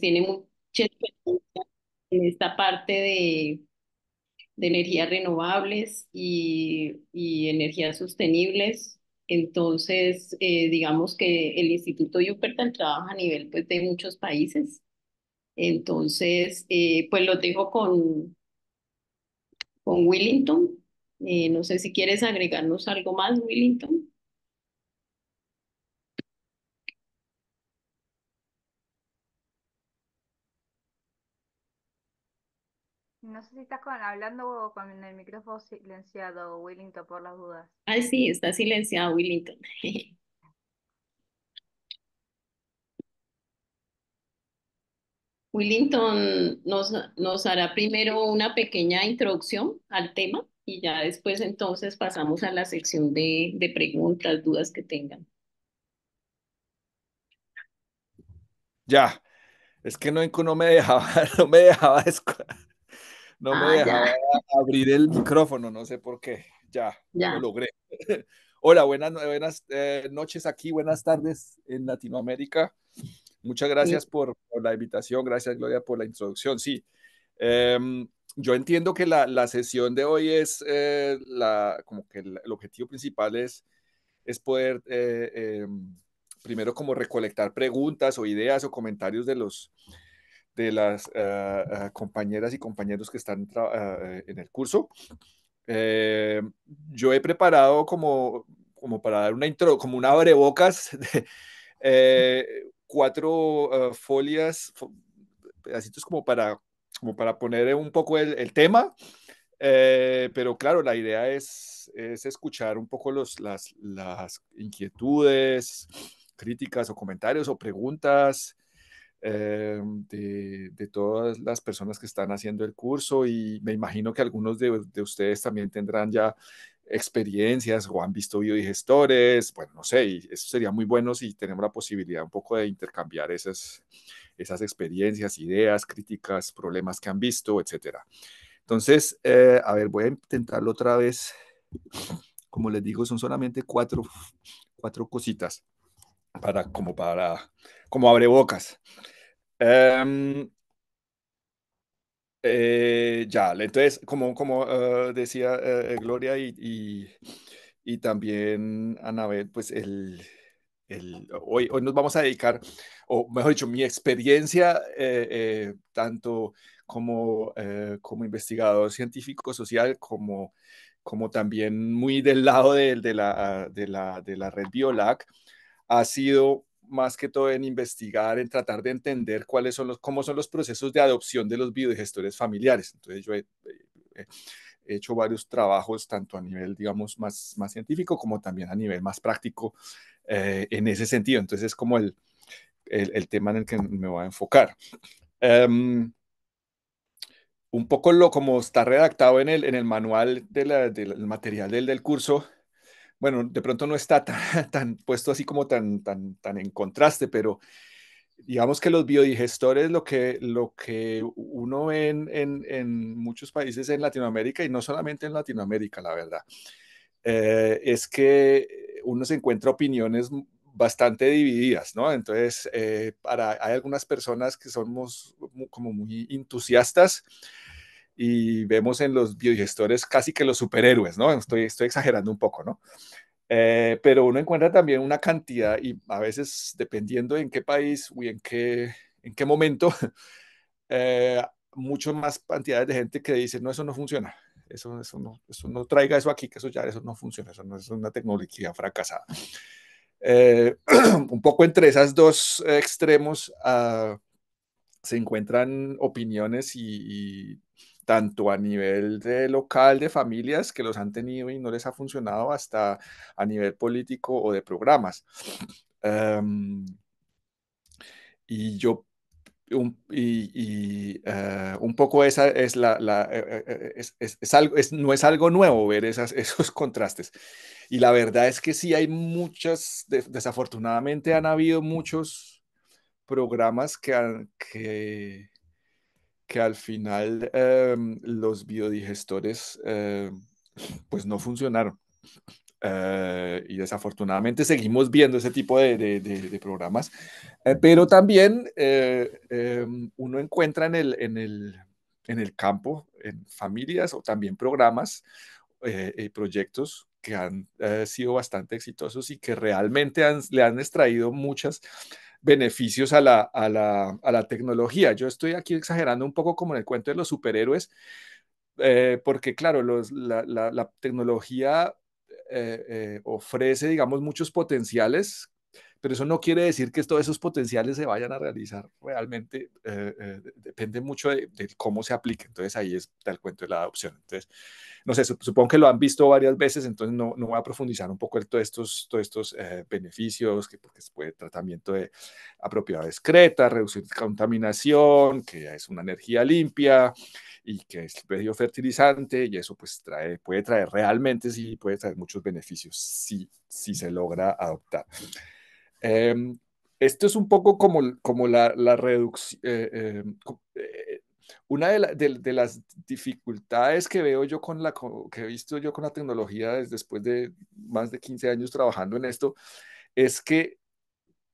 tiene mucha experiencia en esta parte de, de energías renovables y, energías sostenibles. Entonces, eh, digamos que el Instituto Yupertal trabaja a nivel pues, de muchos países. Entonces, eh, pues lo dejo con, con Willington. Eh, no sé si quieres agregarnos algo más, Willington. No sé si estás hablando con el micrófono silenciado, Willington, por las dudas. Ah, sí, está silenciado, Willington. Willington nos, nos hará primero una pequeña introducción al tema y ya después entonces pasamos a la sección de, preguntas, dudas que tengan. Ya, es que no, no me dejaba, no me dejaba escuchar no me ah, dejaba abrir el micrófono, no sé por qué. Ya, lo logré. Hola, buenas, buenas eh, noches aquí, buenas tardes en Latinoamérica. Muchas gracias por, la invitación, gracias Gloria por la introducción. Sí, em, yo entiendo que la, sesión de hoy es, eh, la, como que el, objetivo principal es, es poder eh, em, primero como recolectar preguntas o ideas o comentarios de los, de las eh, eh, compañeras y compañeros que están eh, en el curso. yo he preparado como, como para dar una intro, como un abrebocas, de, cuatro folias, pedacitos como para, como para poner un poco el, tema. pero claro, la idea es, escuchar un poco los, las, las, inquietudes, críticas o comentarios o preguntas eh, de, todas las personas que están haciendo el curso y me imagino que algunos de, ustedes también tendrán ya experiencias o han visto biodigestores, bueno, no sé, y eso sería muy bueno si tenemos la posibilidad un poco de intercambiar esas, esas experiencias, ideas, críticas, problemas que han visto, etcétera. Entonces, eh, a ver, voy a intentarlo otra vez. Como les digo, son solamente cuatro, cuatro cositas para, como para, como abre bocas em, eh, ya, entonces, como, como eh, decía eh, Gloria y, y, también Anabel, pues el, el, hoy, hoy nos vamos a dedicar, o mejor dicho, mi experiencia, tanto como, como investigador científico social, como, como también muy del lado de, de, la, de, la, de la red Biolac, ha sido más que todo en investigar, en tratar de entender cuáles son los, cómo son los procesos de adopción de los biodigestores familiares. Entonces yo eh, he, hecho varios trabajos, tanto a nivel, digamos, más, más científico como también a nivel más práctico eh, en ese sentido. Entonces es como el, el, tema en el que me voy a enfocar. Em, un poco lo como está redactado en el, en el manual del material del, del curso, bueno, de pronto no está tan, puesto así como tan, tan, tan en contraste, pero digamos que los biodigestores, lo que, lo que uno ve en, muchos países en Latinoamérica, y no solamente en Latinoamérica, la verdad, eh, es que uno se encuentra opiniones bastante divididas, ¿no? Entonces, eh, para, hay algunas personas que somos como muy entusiastas y vemos en los biodigestores casi que los superhéroes, ¿no? Estoy, estoy exagerando un poco, ¿no? Eh, pero uno encuentra también una cantidad y a veces dependiendo en qué país o en qué, en qué momento, eh, mucho más cantidades de gente que dice, no, eso no funciona, eso, eso, no, eso no traiga eso aquí, que eso ya, eso no funciona, eso no es una tecnología fracasada. Eh, un poco entre esos dos extremos ah, se encuentran opiniones y tanto a nivel de local de familias que los han tenido y no les ha funcionado, hasta a nivel político o de programas. Em, y yo, y, eh, un poco esa es la, eh, eh, es, algo, es, no es algo nuevo ver esas, esos contrastes. Y la verdad es que sí hay muchas, desafortunadamente han habido muchos programas que, han, que que al final em, los biodigestores eh, pues no funcionaron. Eh, y desafortunadamente seguimos viendo ese tipo de, programas, eh, pero también em, uno encuentra en el, en, el, campo, en familias o también programas y proyectos que han sido bastante exitosos y que realmente le han extraído muchas beneficios a la, tecnología. Yo estoy aquí exagerando un poco como en el cuento de los superhéroes, eh, porque claro, la, tecnología eh, eh, ofrece, digamos, muchos potenciales pero eso no quiere decir que todos esos potenciales se vayan a realizar realmente, eh, eh, depende mucho de, cómo se aplique, entonces ahí está el cuento de la adopción. Entonces, no sé, supongo que lo han visto varias veces, entonces no, no voy a profundizar un poco en todos estos, todos estos eh, beneficios, que porque se puede tratamiento de apropiada discreta, reducir contaminación, que es una energía limpia y que es medio fertilizante y eso pues trae, puede traer realmente, sí, puede traer muchos beneficios si, si se logra adoptar. Em, esto es un poco como, como la, la reducción, eh, eh, eh, una de, las dificultades que veo yo con la, que he visto yo con la tecnología desde después de más de 15 años trabajando en esto, es que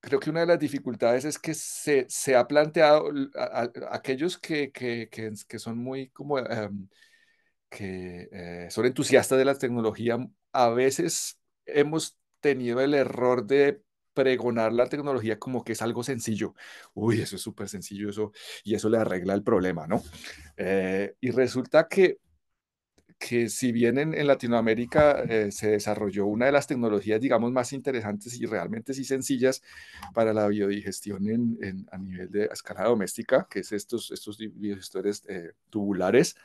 creo que una de las dificultades es que se, se ha planteado a, aquellos que, que, que, son muy como... Em, que son entusiastas de la tecnología, a veces hemos tenido el error de pregonar la tecnología como que es algo sencillo. Uy, eso es súper sencillo, eso, y eso le arregla el problema, ¿no? Eh, y resulta que, que si bien en, Latinoamérica eh, se desarrolló una de las tecnologías, digamos, más interesantes y realmente sí sencillas para la biodigestión en, a nivel de escala doméstica, que es estos, estos biodigestores eh, tubulares,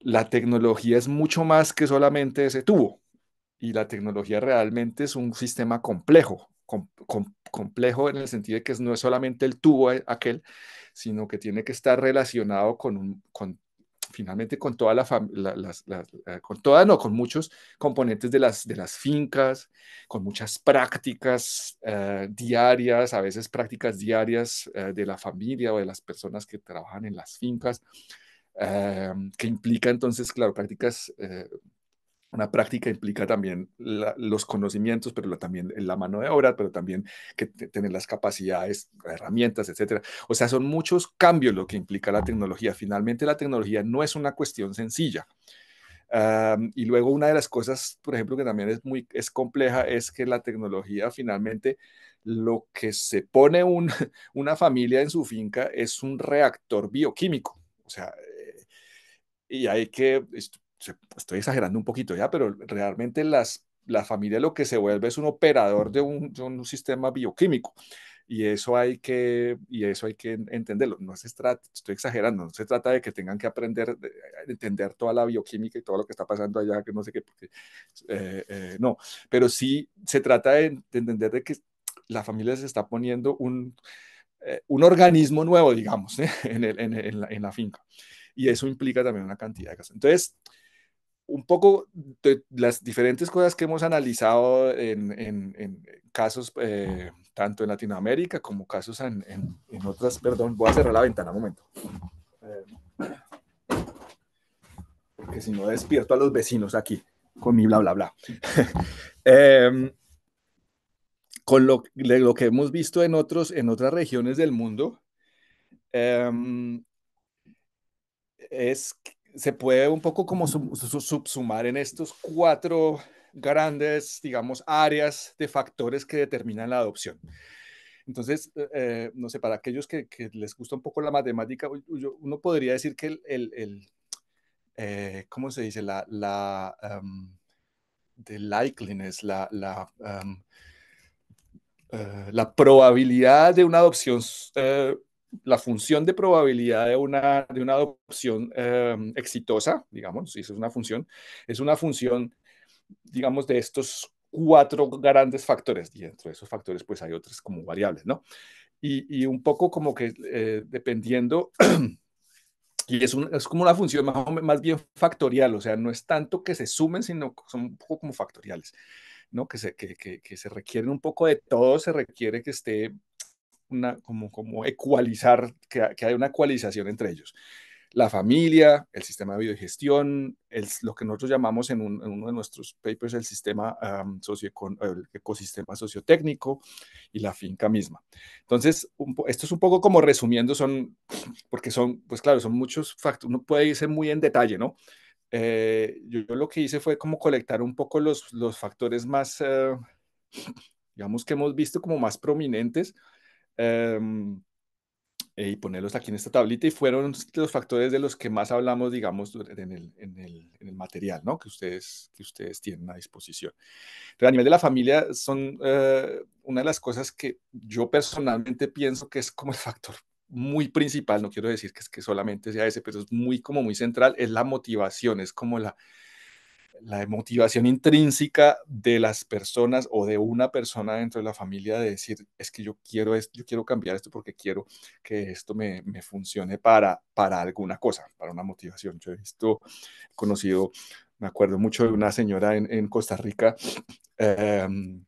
la tecnología es mucho más que solamente ese tubo y la tecnología realmente es un sistema complejo, complejo en el sentido de que no es solamente el tubo aquel, sino que tiene que estar relacionado con, con finalmente con toda la, eh, con todas, no, con muchos componentes de las, de las fincas, con muchas prácticas eh, diarias, a veces prácticas diarias eh, de la familia o de las personas que trabajan en las fincas, que implica entonces, claro, prácticas una práctica implica también los conocimientos, pero también la mano de obra, pero también que tener las capacidades, herramientas, etcétera. O sea, son muchos cambios lo que implica la tecnología. Finalmente, la tecnología no es una cuestión sencilla. y luego una de las cosas, por ejemplo, que también es muy es compleja es que la tecnología finalmente lo que se pone una familia en su finca es un reactor bioquímico. O sea, eh, y hay que, estoy exagerando un poquito ya, pero realmente las, la familia lo que se vuelve es un operador de un, un sistema bioquímico. Y eso, hay que, y eso hay que entenderlo. No se trata, estoy exagerando, no se trata de que tengan que aprender, de, entender toda la bioquímica y todo lo que está pasando allá, que no sé qué, eh, eh, no, pero sí se trata de, entender de que la familia se está poniendo un, eh, un organismo nuevo, digamos, en, en, la, finca. Y eso implica también una cantidad de cosas Entonces, un poco de las diferentes cosas que hemos analizado en, casos eh, tanto en Latinoamérica como casos en, otras, perdón, voy a cerrar la ventana un momento. Porque si no despierto a los vecinos aquí con mi bla, bla, bla. Em, con lo, que hemos visto en, otros, en otras regiones del mundo, em, es se puede un poco como sub, subsumar en estos cuatro grandes, digamos, áreas de factores que determinan la adopción. Entonces, eh, eh, no sé, para aquellos que, les gusta un poco la matemática, uno podría decir que el, el, eh, ¿cómo se dice? La, la um, likeliness, la, la, em, la probabilidad de una adopción la función de probabilidad de una, de una adopción em, exitosa, digamos, si eso es una función, es una función, digamos, de estos cuatro grandes factores, y dentro de esos factores pues hay otras como variables, ¿no? Y, y un poco como que eh, dependiendo... Y es, es, como una función más, más, bien factorial, o sea, no es tanto que se sumen, sino que son un poco como factoriales, ¿no? Que se, que, que, que se requieren un poco de todo, se requiere que esté como, como ecualizar, que, que hay una ecualización entre ellos. La familia, el sistema de biodigestión, el, lo que nosotros llamamos en, uno de nuestros papers el sistema socio el ecosistema sociotécnico y la finca misma. Entonces, esto es un poco como resumiendo, son, porque son, pues claro, son muchos factores, uno puede irse muy en detalle, ¿no? Eh, yo, lo que hice fue como colectar un poco los, los factores más, eh, digamos que hemos visto como más prominentes Em, eh, y ponerlos aquí en esta tablita y fueron los factores de los que más hablamos, digamos, en el, en el, material ¿no? que, ustedes, que ustedes tienen a disposición. Pero a nivel de la familia son eh, una de las cosas que yo personalmente pienso que es como el factor muy principal, no quiero decir que es que solamente sea ese, pero es muy como muy central, es la motivación, es como la, la motivación intrínseca de las personas o de una persona dentro de la familia de decir, es que yo quiero esto, quiero cambiar esto porque quiero que esto me, funcione para, para alguna cosa, para una motivación. Yo he visto, he conocido, me acuerdo mucho de una señora en, Costa Rica. Em,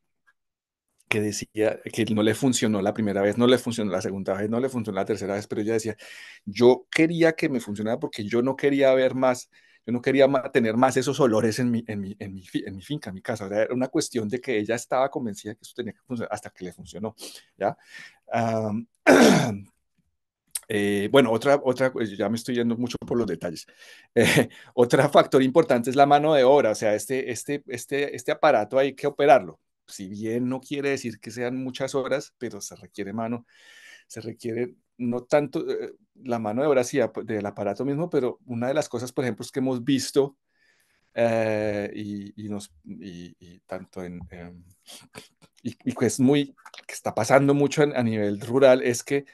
que decía que no le funcionó la primera vez, no le funcionó la segunda vez, no le funcionó la tercera vez, pero ella decía, yo quería que me funcionara porque yo no quería ver más yo no quería tener más esos olores en mi, en mi, en mi, finca, en mi casa. era una cuestión de que ella estaba convencida que eso tenía que funcionar hasta que le funcionó. ¿ya? Eh, bueno, otra, otra, pues, ya me estoy yendo mucho por los detalles. Eh, otra factor importante es la mano de obra, o sea, este, este, este, este aparato hay que operarlo. Si bien no quiere decir que sean muchas horas, pero se requiere mano se requiere no tanto eh, la mano de obra sí, del aparato mismo, pero una de las cosas, por ejemplo, es que hemos visto eh, y, y, tanto en... y, que muy, que está pasando mucho a nivel rural, es que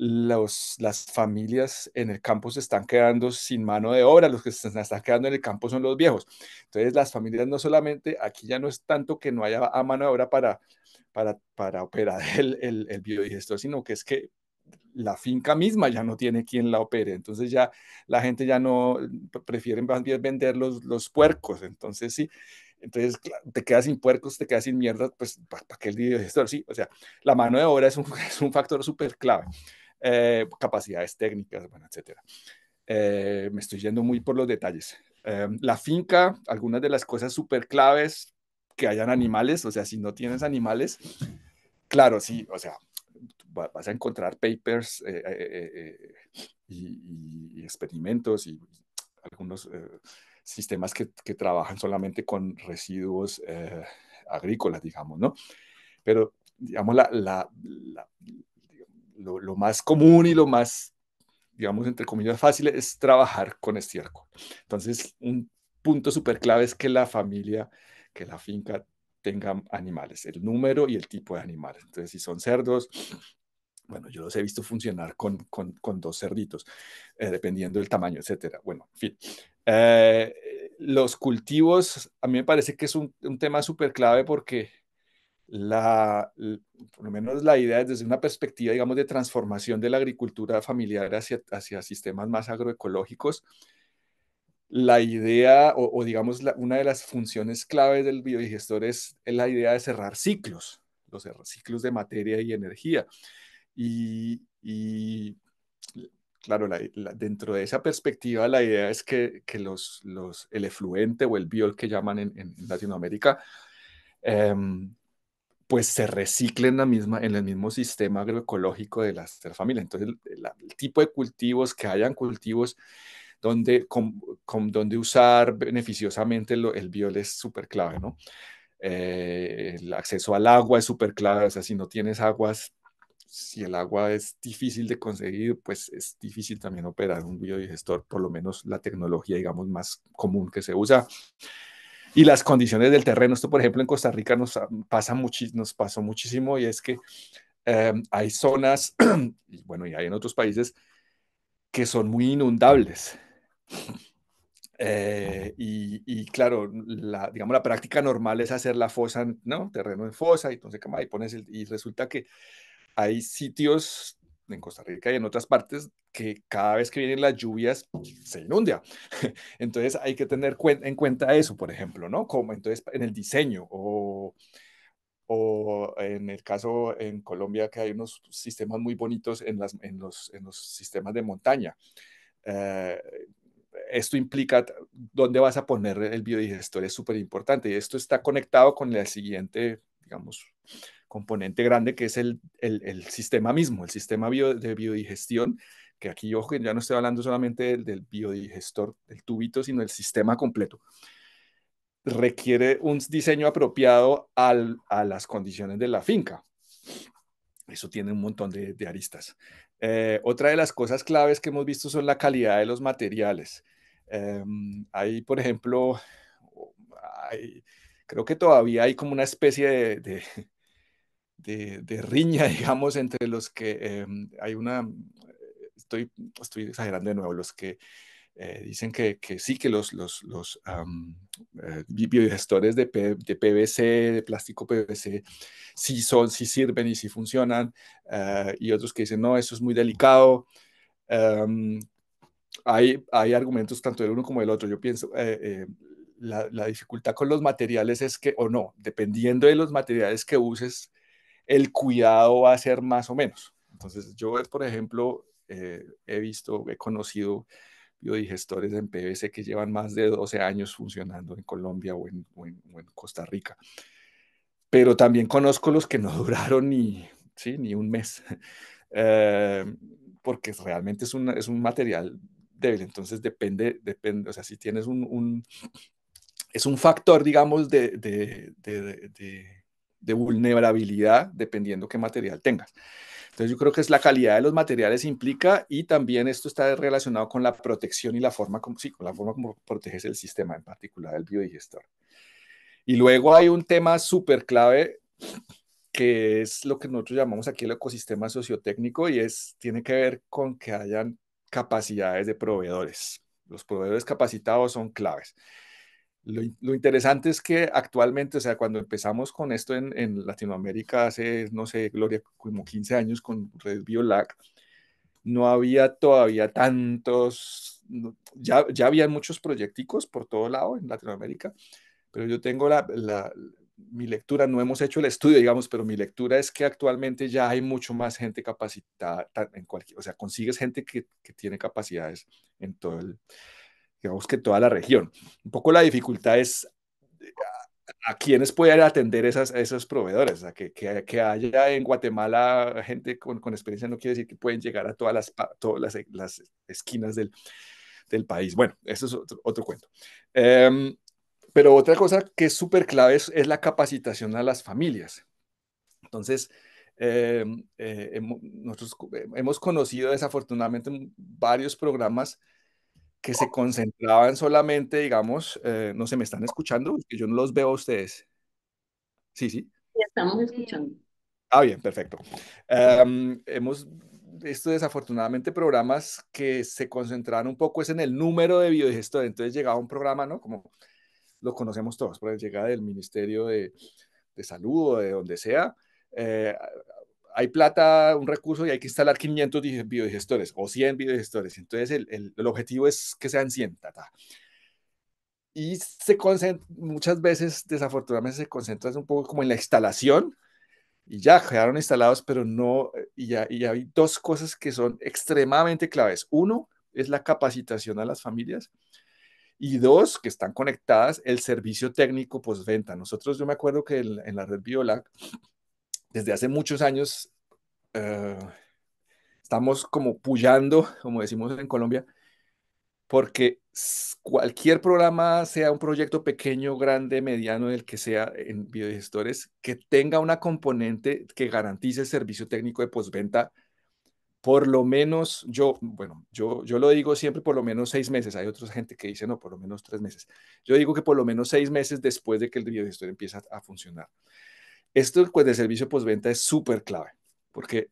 los, las familias en el campo se están quedando sin mano de obra, los que se están quedando en el campo son los viejos. Entonces las familias no solamente, aquí ya no es tanto que no haya a mano de obra para, para, para operar el, el, el biodigestor, sino que es que la finca misma ya no tiene quien la opere, entonces ya la gente ya no, prefiere más bien vender los, los puercos, entonces sí, entonces te quedas sin puercos, te quedas sin mierda, pues ¿para qué el biodigestor? Sí, o sea, la mano de obra es un, es un factor súper clave. Eh, capacidades técnicas, bueno, etc. Eh, me estoy yendo muy por los detalles. Eh, la finca, algunas de las cosas súper claves que hayan animales, o sea, si no tienes animales, claro, sí, o sea, vas a encontrar papers y, experimentos y algunos sistemas que, trabajan solamente con residuos agrícolas, digamos, ¿no? Pero digamos, la, lo, más común y lo más, digamos, entre comillas, fácil es trabajar con estiércol. Entonces, un punto súper clave es que la familia, que la finca tenga animales, el número y el tipo de animales. Entonces, si son cerdos, bueno, yo los he visto funcionar con, dos cerditos, eh, dependiendo del tamaño, etcétera. Bueno, en fin. Eh, los cultivos, a mí me parece que es un, un tema súper clave porque la, por lo menos la idea desde una perspectiva, digamos, de transformación de la agricultura familiar hacia, hacia sistemas más agroecológicos, la idea o, digamos una de las funciones claves del biodigestor es, la idea de cerrar ciclos, los ciclos de materia y energía. Y, y claro, dentro de esa perspectiva la idea es que, que los, los, el efluente o el biol que llaman en, en Latinoamérica, eh, pues se recicla en, la misma, en el mismo sistema agroecológico de las, la familia. Entonces, el, tipo de cultivos, que hayan cultivos donde, con, donde usar beneficiosamente el, el biol es súper clave, ¿no? Eh, el acceso al agua es súper clave, o sea, si no tienes aguas, si el agua es difícil de conseguir, pues es difícil también operar un biodigestor, por lo menos la tecnología, digamos, más común que se usa y las condiciones del terreno. Esto, por ejemplo, en Costa Rica nos, ah, pasa nos pasó muchísimo y es que eh, hay zonas, bueno, y hay en otros países, que son muy inundables. Eh, y, claro, la, digamos, la práctica normal es hacer la fosa, ¿no? Terreno en fosa, y entonces, y pones y resulta que hay sitios en Costa Rica y en otras partes, que cada vez que vienen las lluvias se inunda. Entonces hay que tener en cuenta eso, por ejemplo, ¿no? Como entonces en el diseño o, o en el caso en Colombia que hay unos sistemas muy bonitos en, las, en, los, en los, sistemas de montaña. Eh, esto implica dónde vas a poner el biodigestor, es súper importante y esto está conectado con la siguiente, digamos, componente grande que es el, el, sistema mismo, el sistema de biodigestión, que aquí, yo ya no estoy hablando solamente del, biodigestor, del tubito, sino del sistema completo requiere un diseño apropiado al, a las condiciones de la finca. Eso tiene un montón de, aristas. Eh, otra de las cosas claves que hemos visto son la calidad de los materiales. Eh, hay, por ejemplo, creo que todavía hay como una especie de, de, riña, digamos, entre los que em, hay una, eh, estoy, estoy exagerando de nuevo, los que eh, dicen que, que, sí, que los, los, los eh, biodigestores de, de, PVC, de plástico PVC, sí son, sí sirven y sí funcionan, y otros que dicen, no, eso es muy delicado. Em, hay, hay, argumentos tanto del uno como del otro. Yo pienso, la, la, dificultad con los materiales es que, o no, dependiendo de los materiales que uses, el cuidado va a ser más o menos. Entonces, yo, por ejemplo, eh, he visto, he conocido biodigestores en PVC que llevan más de 12 años funcionando en Colombia o en, Costa Rica. Pero también conozco los que no duraron ni, ¿sí? ni un mes, eh, porque realmente es un, es un material débil. Entonces depende, depende, o sea, si tienes un, es un factor, digamos, de de vulnerabilidad dependiendo qué material tengas. Entonces yo creo que es la calidad de los materiales implica y también esto está relacionado con la protección y la forma como, la forma como proteges el sistema, en particular el biodigestor. Y luego hay un tema súper clave que es lo que nosotros llamamos aquí el ecosistema sociotécnico y es, tiene que ver con que hayan capacidades de proveedores. Los proveedores capacitados son claves. Lo, interesante es que actualmente, o sea, cuando empezamos con esto en, Latinoamérica hace, no sé, Gloria, como 15 años con Red Biolac, no había todavía tantos, ya, ya había muchos proyecticos por todo lado en Latinoamérica, pero yo tengo la, mi lectura, no hemos hecho el estudio, digamos, pero mi lectura es que actualmente ya hay mucho más gente capacitada en cualquier, o sea, consigues gente que, que tiene capacidades en todo el, digamos que toda la región. Un poco la dificultad es eh, a, quiénes quienes pueden atender esas, esos proveedores. O que, que, que, haya en Guatemala gente con, con, experiencia no quiere decir que pueden llegar a todas las, todas las, esquinas del, del, país. Bueno, eso es otro, otro cuento. Em, pero otra cosa que es súper clave es, la capacitación a las familias. Entonces, em, eh, nosotros hemos conocido desafortunadamente varios programas que se concentraban solamente, digamos, eh, no se me están escuchando, porque yo no los veo a ustedes. Sí, sí. Estamos escuchando. Ah, bien, perfecto. Em, hemos esto desafortunadamente programas que se concentraban un poco es en el número de biodigestores. Entonces llegaba un programa, ¿no? Como lo conocemos todos, pero llega del Ministerio de, de Salud o de donde sea, eh, hay plata, un recurso y hay que instalar 500 biodigestores o 100 biodigestores. Entonces, el, objetivo es que sean 100. Y se muchas veces, desafortunadamente, se concentra un poco como en la instalación y ya quedaron instalados, pero no, y ya, hay dos cosas que son extremadamente claves. Uno es la capacitación a las familias y dos, que están conectadas, el servicio técnico postventa. Nosotros, yo me acuerdo que en, en la red Biolac desde hace muchos años eh, estamos como puyando, como decimos en Colombia, porque cualquier programa, sea un proyecto pequeño, grande, mediano, el que sea en biodigestores, que tenga una componente que garantice el servicio técnico de postventa, por lo menos yo, bueno, yo, yo lo digo siempre por lo menos seis meses, hay otra gente que dice no, por lo menos tres meses. Yo digo que por lo menos seis meses después de que el biodigestor empieza a funcionar. Esto pues, de servicio postventa es súper clave, porque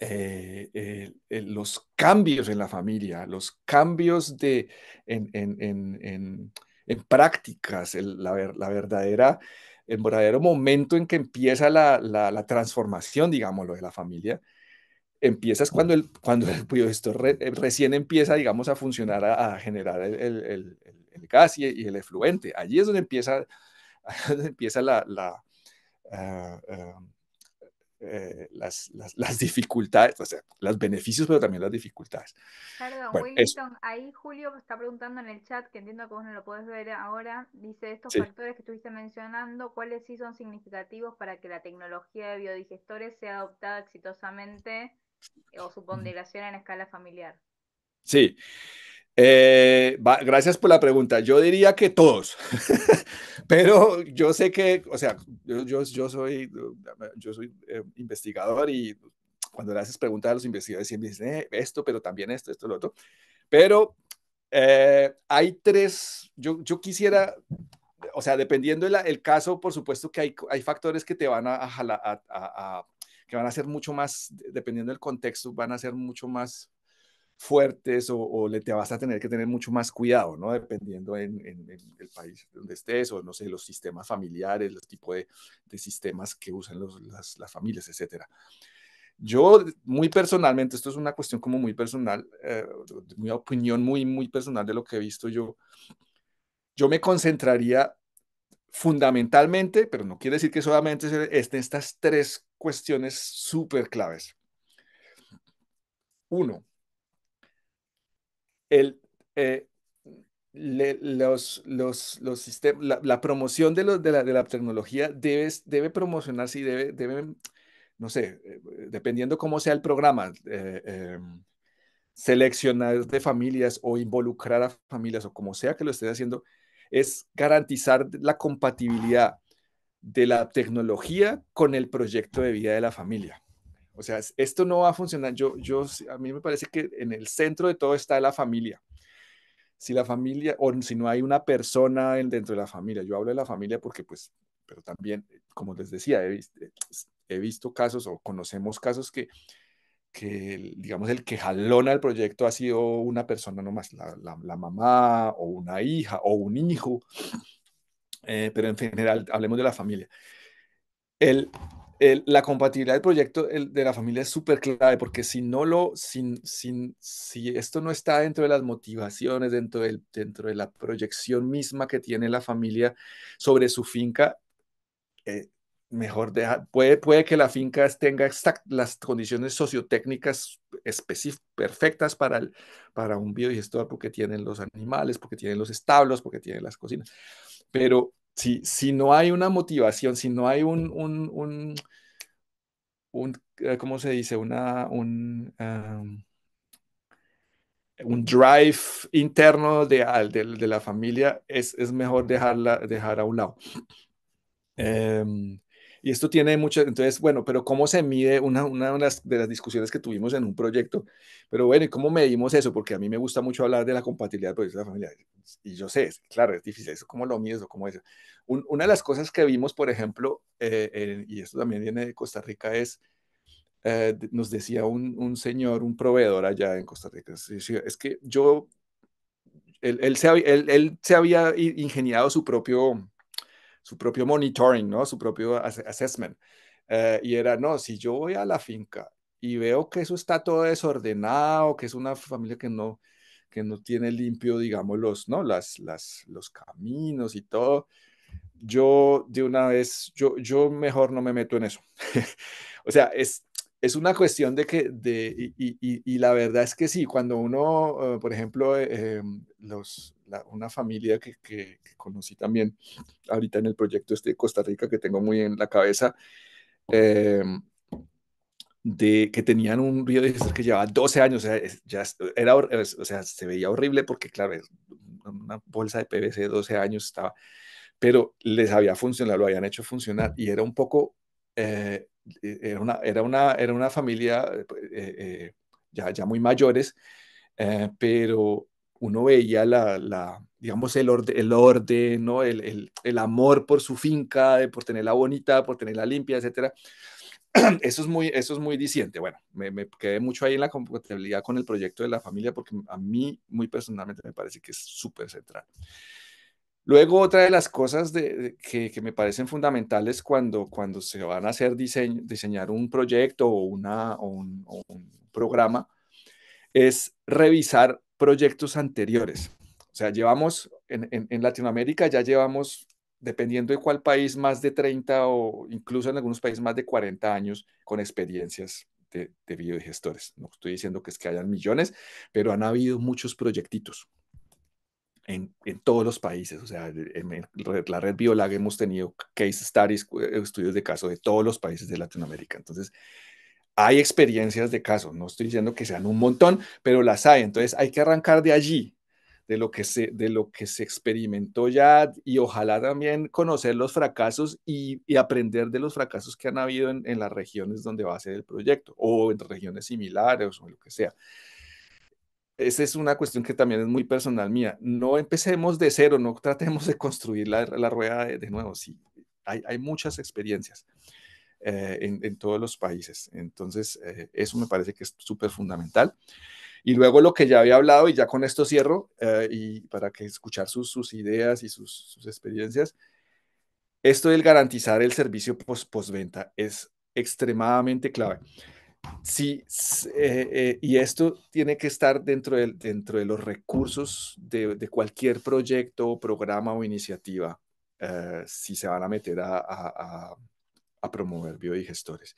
eh, eh, eh, los cambios en la familia, los cambios de, en, en, en, en prácticas, el, la, la, verdadera, el verdadero momento en que empieza la, la, la transformación, digámoslo, de la familia, empiezas cuando el, cuando el esto recién empieza, digamos, a funcionar, a, generar el, el, el, gas y, el efluente. Allí es donde empieza, empieza la Ah, eh, las, las, dificultades, o sea, los beneficios, pero también las dificultades. Perdón, bueno, ahí Julio está preguntando en el chat, que entiendo que vos no lo podés ver ahora, dice, estos factores que estuviste mencionando, ¿cuáles sí son significativos para que la tecnología de biodigestores sea adoptada exitosamente eh, o su ponderación en escala familiar? Sí, eh, gracias por la pregunta. Yo diría que todos, pero yo sé que, o sea, yo, soy, yo soy eh, investigador y cuando le haces preguntas a los investigadores siempre dicen eh, esto, pero también esto, esto, lo otro. Pero hay tres, yo, quisiera, o sea, dependiendo del caso, por supuesto que hay, factores que te van a, que van a ser mucho más, dependiendo del contexto, van a ser mucho más fuertes o, le te vas a tener que tener mucho más cuidado, ¿no? Dependiendo en, el país donde estés o, no sé, los sistemas familiares, los tipos de, sistemas que usan las, familias, etcétera. Yo, muy personalmente, esto es una cuestión como muy personal, eh, mi opinión muy, muy personal de lo que he visto yo, yo me concentraría fundamentalmente, pero no quiere decir que solamente estén estas tres cuestiones súper claves. Uno, el, eh, los, los, sistemas, la, promoción de, los, de, la, de la tecnología debe, debe promocionarse y debe, no sé, eh, dependiendo cómo sea el programa, eh, em, seleccionar de familias o involucrar a familias o como sea que lo esté haciendo, es garantizar la compatibilidad de la tecnología con el proyecto de vida de la familia. O sea, esto no va a funcionar. Yo, yo, a mí me parece que en el centro de todo está la familia. Si la familia, o si no hay una persona dentro de la familia, yo hablo de la familia porque pues, pero también, como les decía, he, eh, visto, he casos o conocemos casos que, digamos, el que jalona el proyecto ha sido una persona nomás, la, la, mamá o una hija o un hijo, eh, pero en general, hablemos de la familia. El, la compatibilidad del proyecto de la familia es súper clave, porque si no lo, sin, sin, si esto no está dentro de las motivaciones, dentro, del, dentro de la proyección misma que tiene la familia sobre su finca, eh, mejor puede, puede que la finca tenga las condiciones sociotécnicas perfectas para, para un biodigestor, porque tienen los animales, porque tienen los establos, porque tienen las cocinas, pero si, no hay una motivación, si no hay un, un, eh, ¿cómo se dice? Una, un, un drive interno de, de, la familia, es, mejor dejarla, dejar a un lado. Em, y esto tiene mucho, entonces, bueno, pero ¿cómo se mide una, una de, las, discusiones que tuvimos en un proyecto? Pero bueno, ¿y cómo medimos eso? Porque a mí me gusta mucho hablar de la compatibilidad pues, de proyectos familia. Y yo sé, claro, es difícil eso, ¿cómo lo mides o cómo eso? una de las cosas que vimos, por ejemplo, eh, eh, y esto también viene de Costa Rica, es, eh, nos decía un, señor, un proveedor allá en Costa Rica, es que yo, él se había ingeniado su propio su propio monitoring, ¿no? su propio assessment. Eh, y era, no, si yo voy a la finca y veo que eso está todo desordenado, que es una familia que no, que no tiene limpio, digamos, los, ¿no? las, las, los caminos y todo, yo de una vez, yo, yo mejor no me meto en eso. o sea, es, es una cuestión de que, de, y, y, la verdad es que sí, cuando uno, eh, por ejemplo, eh, em, los, una familia que, que, conocí también ahorita en el proyecto este de Costa Rica que tengo muy en la cabeza, em, de que tenían un río de que llevaba 12 años, ya era, o sea, se veía horrible porque, claro, una bolsa de PVC de 12 años estaba, pero les había funcionado, lo habían hecho funcionar y era un poco, eh, era, una, era, una, familia eh, eh, ya, ya muy mayores, pero uno veía la, digamos, el, el orden, ¿no? El, el, el, amor por su finca, de, por tenerla bonita, por tenerla limpia, etcétera. Eso es muy, eso es muy diciente. Bueno, me, me quedé mucho ahí en la compatibilidad con el proyecto de la familia porque a mí, muy personalmente, me parece que es súper central. Luego, otra de las cosas de, que, que, me parecen fundamentales cuando, cuando se van a hacer diseño, diseñar un proyecto o, una, o un, programa es revisar proyectos anteriores. O sea, llevamos en, en, Latinoamérica, ya llevamos, dependiendo de cuál país, más de 30 o incluso en algunos países más de 40 años con experiencias de, de, biodigestores. No estoy diciendo que es que hayan millones, pero han habido muchos proyectitos en, en todos los países. O sea, en, la red Biolag hemos tenido case studies, eh, estudios de caso de todos los países de Latinoamérica. Entonces, hay experiencias de casos, no estoy diciendo que sean un montón, pero las hay, entonces hay que arrancar de allí, de lo que se, de lo que se experimentó ya y ojalá también conocer los fracasos y, aprender de los fracasos que han habido en, las regiones donde va a ser el proyecto o en regiones similares o lo que sea. Esa es una cuestión que también es muy personal mía. No empecemos de cero, no tratemos de construir la, rueda de, nuevo. Sí, hay, hay muchas experiencias. Eh, en, todos los países. Entonces, eh, eso me parece que es súper fundamental. Y luego lo que ya había hablado, y ya con esto cierro, eh, y para que escuchar sus, ideas y sus, experiencias, esto del garantizar el servicio post postventa es extremadamente clave. Sí, y esto tiene que estar dentro de, dentro de los recursos de, cualquier proyecto, programa o iniciativa, si se van a meter a a promover biodigestores.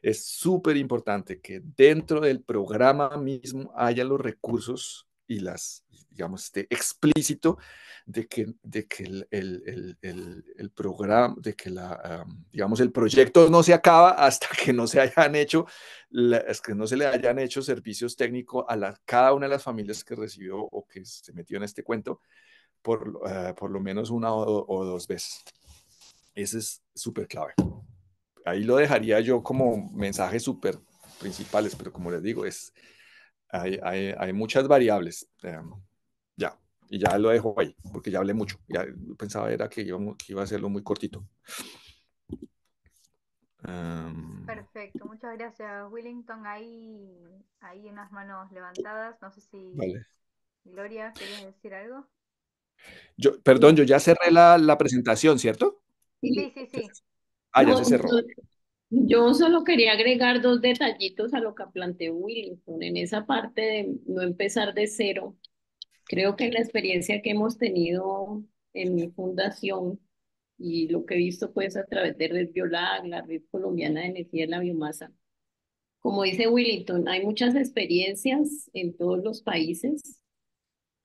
Es súper importante que dentro del programa mismo haya los recursos y las, digamos, esté explícito de que, de que el, el, el, el programa, de que la, digamos, el proyecto no se acaba hasta que no se hayan hecho, que no se le hayan hecho servicios técnicos a cada una de las familias que recibió o que se metió en este cuento por, ah, por lo menos una o, o dos veces. Ese es súper clave ahí lo dejaría yo como mensajes súper principales, pero como les digo, es, hay, muchas variables. Em, ya, y ya lo dejo ahí, porque ya hablé mucho. Ya pensaba era que, iba, a hacerlo muy cortito. Em, Perfecto, muchas gracias, Willington. ahí hay unas manos levantadas. No sé si Gloria, ¿quieres decir algo? Yo, perdón, yo ya cerré la, la presentación, ¿cierto? Sí, sí, sí. Ah, se cerró. Yo solo quería agregar dos detallitos a lo que planteó Willington en esa parte de no empezar de cero. Creo que la experiencia que hemos tenido en mi fundación y lo que he visto pues a través de Red Biolag, la Red Colombiana de Energía y la Biomasa, como dice Willington, hay muchas experiencias en todos los países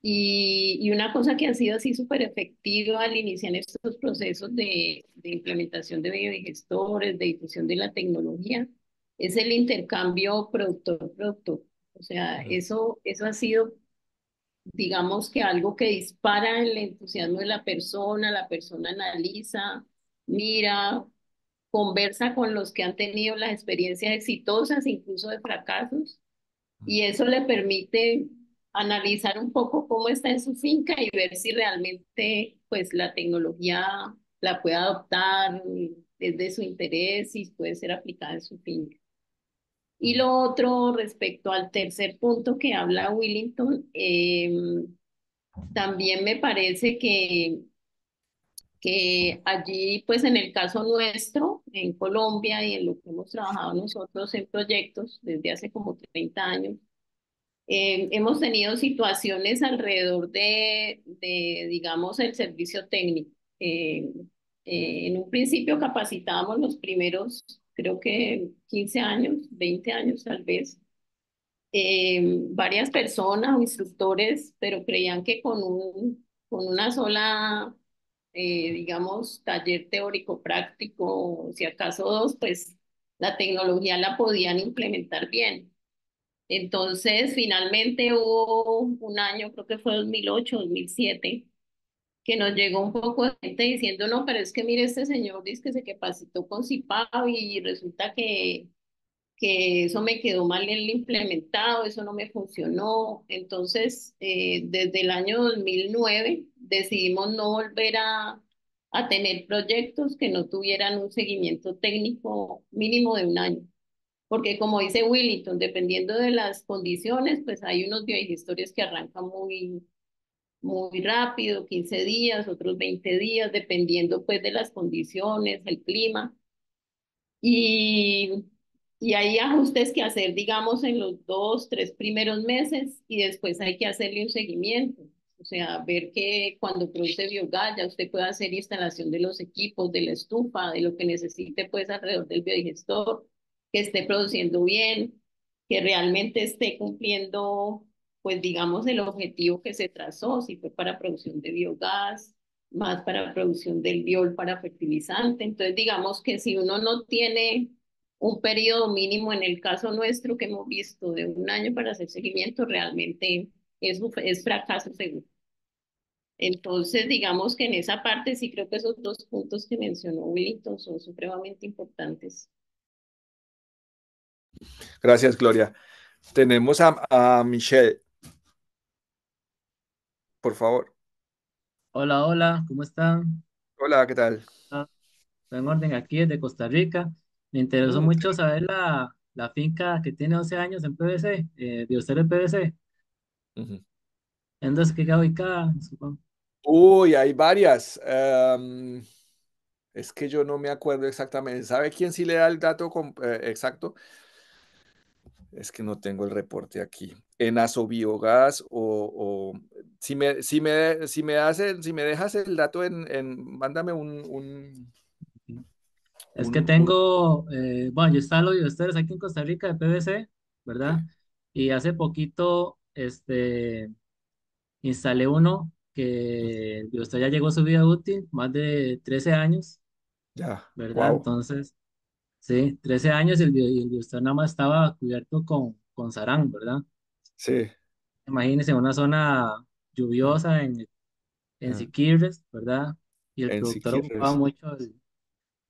y, una cosa que ha sido así súper efectiva al iniciar estos procesos de, de implementación de biodigestores, de difusión de la tecnología, es el intercambio productor producto O sea, eso, eso ha sido, digamos que algo que dispara el entusiasmo de la persona, la persona analiza, mira, conversa con los que han tenido las experiencias exitosas, incluso de fracasos, y eso le permite analizar un poco cómo está en su finca y ver si realmente pues la tecnología la puede adoptar desde su interés y puede ser aplicada en su finca. Y lo otro respecto al tercer punto que habla Willington, em, también me parece que, que allí pues en el caso nuestro, en Colombia y en lo que hemos trabajado nosotros en proyectos desde hace como 30 años, eh, hemos tenido situaciones alrededor de, digamos, el servicio técnico. Eh, eh, en un principio capacitábamos los primeros, creo que 15 años, 20 años tal vez, varias personas o instructores, pero creían que con, un, con una sola, digamos, taller teórico práctico, si acaso dos, pues la tecnología la podían implementar bien entonces, finalmente hubo un año, creo que fue 2008, 2007, que nos llegó un poco de gente diciendo, no, pero es que mire, este señor dice que se capacitó con Cipado y resulta que, que eso me quedó mal implementado, eso no me funcionó. Entonces, eh, desde el año 2009 decidimos no volver a tener proyectos que no tuvieran un seguimiento técnico mínimo de un año porque como dice Willington, dependiendo de las condiciones, pues hay unos biodigestores que arrancan muy, muy rápido, 15 días, otros 20 días, dependiendo pues de las condiciones, el clima. Y, y hay ajustes que hacer, digamos, en los dos, tres primeros meses y después hay que hacerle un seguimiento. O sea, ver que cuando produce biogás ya usted puede hacer instalación de los equipos, de la estufa, de lo que necesite pues alrededor del biodigestor que esté produciendo bien, que realmente esté cumpliendo, pues digamos, el objetivo que se trazó, si fue para producción de biogás, más para producción del biol para fertilizante. Entonces, digamos que si uno no tiene un periodo mínimo, en el caso nuestro que hemos visto de un año para hacer seguimiento, realmente es, es fracaso seguro. Entonces, digamos que en esa parte sí creo que esos dos puntos que mencionó Willington son supremamente importantes Gracias, Gloria. Tenemos a, a Michelle. Por favor. Hola, hola, ¿cómo están? Hola, ¿qué tal? estoy en orden aquí de Costa Rica. Me interesó mm. mucho saber la, la, finca que tiene 11 años en PVC, eh, de usted en PVC. entonces ¿En dónde queda ubicada? Uy, hay varias. Em, es que yo no me acuerdo exactamente. ¿Sabe quién sí le da el dato eh, exacto? es que no tengo el reporte aquí. En Asobiogás o, o si, me, si, me, si, me si me dejas el dato en, mándame un, es que tengo, eh, bueno, yo instalo y ustedes aquí en Costa Rica de PVC, ¿verdad? Y hace poquito este, instalé uno que usted ya llegó a su vida útil, más de 13 años, ya, ¿verdad? Entonces, Sí, 13 años el, biogás nada más estaba cubierto con, con sarán, ¿verdad? Sí. Imagínense una zona lluviosa en, en ah. ¿verdad? Y el productor ocupaba mucho, ah.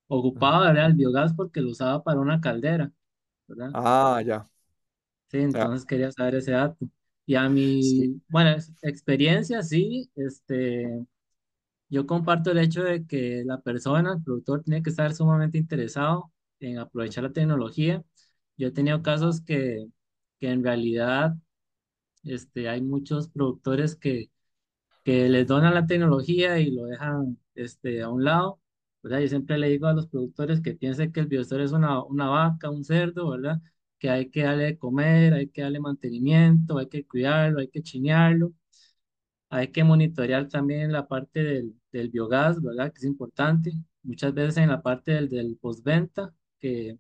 ocupaba, El biogás porque lo usaba para una caldera, ¿verdad? Ah, ya, Sí, entonces quería saber ese dato. Y a mi, bueno, experiencia, sí, este, yo comparto el hecho de que la persona, el productor, tiene que estar sumamente interesado en aprovechar la tecnología. Yo he tenido casos que, que en realidad este, hay muchos productores que, que les donan la tecnología y lo dejan este, a un lado. Yo siempre le digo a los productores que piensen que el biogás es una, una vaca, un cerdo, ¿verdad? que hay que darle de comer, hay que darle mantenimiento, hay que cuidarlo, hay que chinearlo. Hay que monitorear también la parte del, del biogás, ¿verdad? Que es importante. Muchas veces en la parte del, del postventa que,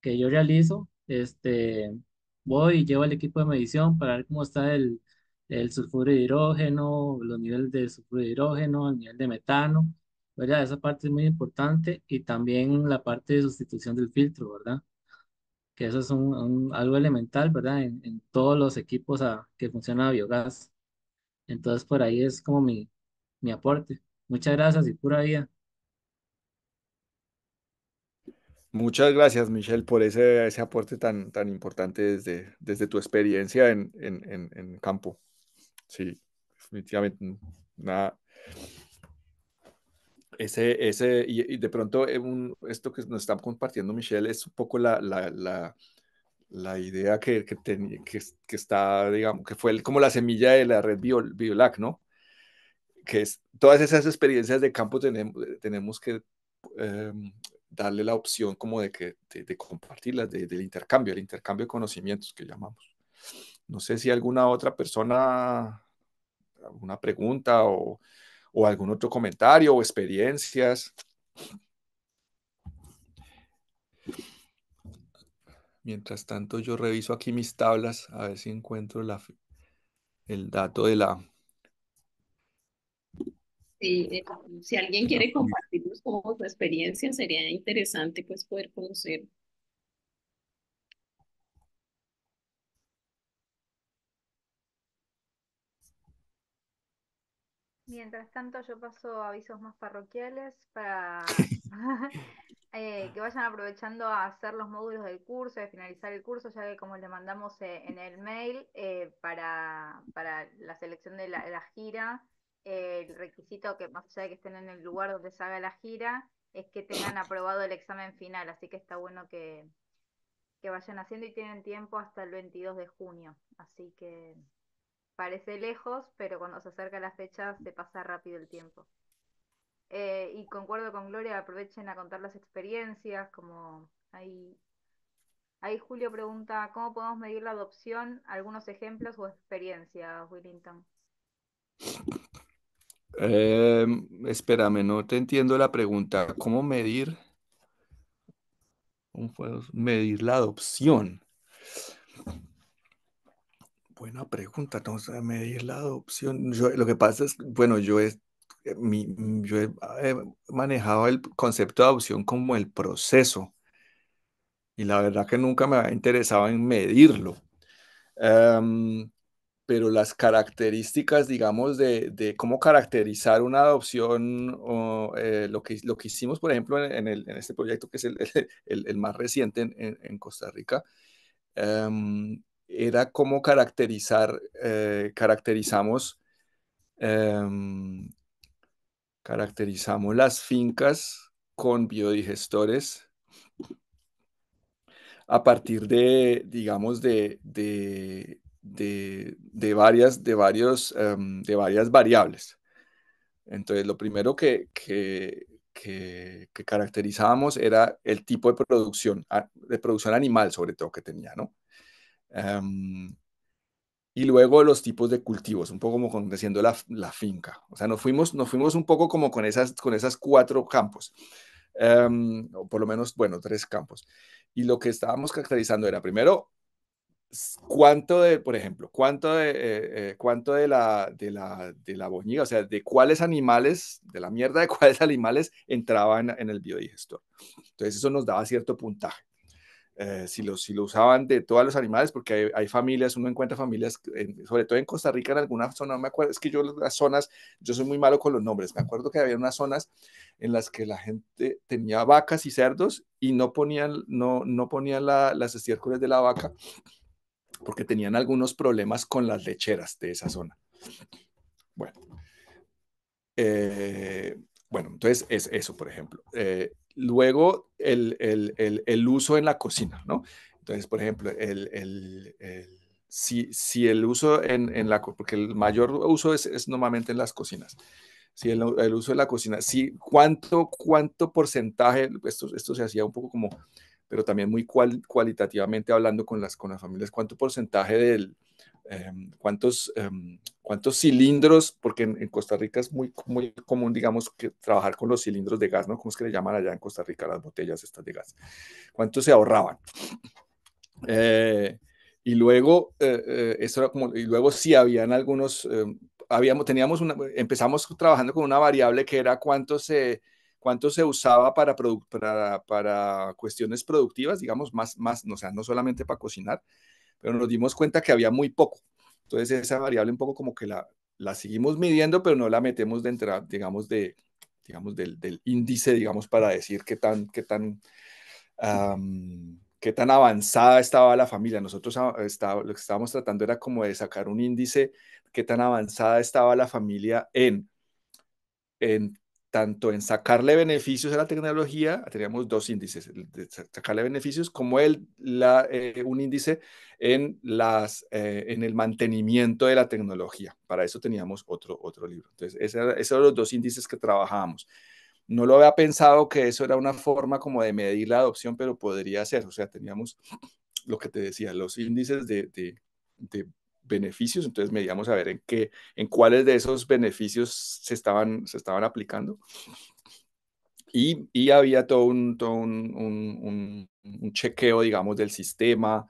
que yo realizo, este, voy y llevo el equipo de medición para ver cómo está el, el sulfuro de hidrógeno, los niveles de sulfuro de hidrógeno, el nivel de metano, ¿verdad? Esa parte es muy importante y también la parte de sustitución del filtro, ¿verdad? Que eso es un, algo elemental, ¿verdad? En, todos los equipos a, que funciona a biogás. Entonces, por ahí es como mi, mi aporte. Muchas gracias y pura vida. Muchas gracias, Michelle, por ese, ese aporte tan, tan importante desde, desde tu experiencia en, campo. Sí, definitivamente. Mm, nada. Ese, y, de pronto eh, un, esto que nos están compartiendo, Michelle, es un poco la, idea que, que, que, está, digamos, que fue como la semilla de la red Biolac, ¿no? Que es, todas esas experiencias de campo tenemos, tenemos que em, darle la opción como de, que, de, compartirlas, del intercambio, el intercambio de conocimientos que llamamos. No sé si alguna otra persona, alguna pregunta o, algún otro comentario o experiencias. Mientras tanto, yo reviso aquí mis tablas a ver si encuentro la, el dato de la, eh, si alguien quiere compartirnos como su experiencia, sería interesante pues poder conocer. Mientras tanto, yo paso avisos más parroquiales para eh, que vayan aprovechando a hacer los módulos del curso, de finalizar el curso, ya que como le mandamos eh, en el mail para, la selección de la gira, el requisito que más allá de que estén en el lugar donde se haga la gira, es que tengan aprobado el examen final, así que está bueno que, vayan haciendo y tienen tiempo hasta el 22 de junio, así que parece lejos, pero cuando se acerca la fecha se pasa rápido el tiempo. Eh, y concuerdo con Gloria, aprovechen a contar las experiencias, como ahí, ahí Julio pregunta, ¿cómo podemos medir la adopción? Algunos ejemplos o experiencias, Willington. Eh, espérame, no te entiendo la pregunta. ¿Cómo medir? ¿Cómo medir la adopción? Buena pregunta, no medir la adopción. Yo, lo que pasa es, bueno, yo eh, he, manejado el concepto de adopción como el proceso y la verdad que nunca me ha interesado en medirlo. Em, pero las características, digamos, de, cómo caracterizar una adopción, o, eh, lo, que, lo que hicimos, por ejemplo, en, este proyecto, que es el, más reciente en, Costa Rica, em, era cómo caracterizar, eh, caracterizamos, em, caracterizamos las fincas con biodigestores a partir de, digamos, de de, varias, de, varios, em, de varias variables. Entonces, lo primero que, caracterizábamos era el tipo de producción, de producción animal sobre todo que tenía, ¿no? Em, y luego los tipos de cultivos, un poco como conociendo la, la, finca. O sea, nos fuimos, nos fuimos un poco como con esas, con esas cuatro campos, em, o por lo menos, bueno, tres campos. Y lo que estábamos caracterizando era primero ¿Cuánto de, por ejemplo, cuánto de, eh, eh, cuánto de la, de la, de la boñiga, o sea, de cuáles animales, de la mierda de cuáles animales entraban en, el biodigestor? Entonces eso nos daba cierto puntaje. Eh, si, lo, si lo usaban de todos los animales, porque hay, familias, uno encuentra familias, sobre todo en Costa Rica, en alguna zona, no me acuerdo, es que yo las zonas, yo soy muy malo con los nombres, me acuerdo que había unas zonas en las que la gente tenía vacas y cerdos y no ponían, no, no ponían las estiércoles de la vaca porque tenían algunos problemas con las lecheras de esa zona. Bueno, eh, bueno entonces es eso, por ejemplo. Eh, luego, el, el, el, el, uso en la cocina, ¿no? Entonces, por ejemplo, el, si, si, el uso en, en, la, porque el mayor uso es, es normalmente en las cocinas. Si el, uso de la cocina, si cuánto, cuánto porcentaje, esto se hacía un poco como pero también muy cualitativamente hablando con las, con las familias, cuánto porcentaje del, em, cuántos, em, cuántos cilindros, porque en, Costa Rica es muy, muy común, digamos, que trabajar con los cilindros de gas, ¿no? ¿Cómo es que le llaman allá en Costa Rica las botellas estas de gas? ¿Cuántos se ahorraban? Eh, y luego, eh, eh, eso era como, y luego sí habían algunos, em, habíamos, teníamos una, empezamos trabajando con una variable que era cuánto se cuánto se usaba para, para, cuestiones productivas, digamos, más, más, o sea, no solamente para cocinar, pero nos dimos cuenta que había muy poco. Entonces esa variable un poco como que la, la seguimos midiendo, pero no la metemos dentro, digamos, de, digamos del, del índice, digamos, para decir qué tan, qué tan, qué tan avanzada estaba la familia. Nosotros lo que estábamos tratando era como de sacar un índice, qué tan avanzada estaba la familia en, en tanto en sacarle beneficios a la tecnología, teníamos dos índices, de sacarle beneficios como el, la, eh, un índice en, las, eh, en el mantenimiento de la tecnología. Para eso teníamos otro, otro libro. Entonces, esos eran los dos índices que trabajábamos. No lo había pensado que eso era una forma como de medir la adopción, pero podría ser. O sea, teníamos lo que te decía, los índices de, de, de beneficios, entonces medíamos a ver en qué, en cuáles de esos beneficios se estaban, se estaban aplicando. Y, había todo, un, un, chequeo, digamos, del sistema,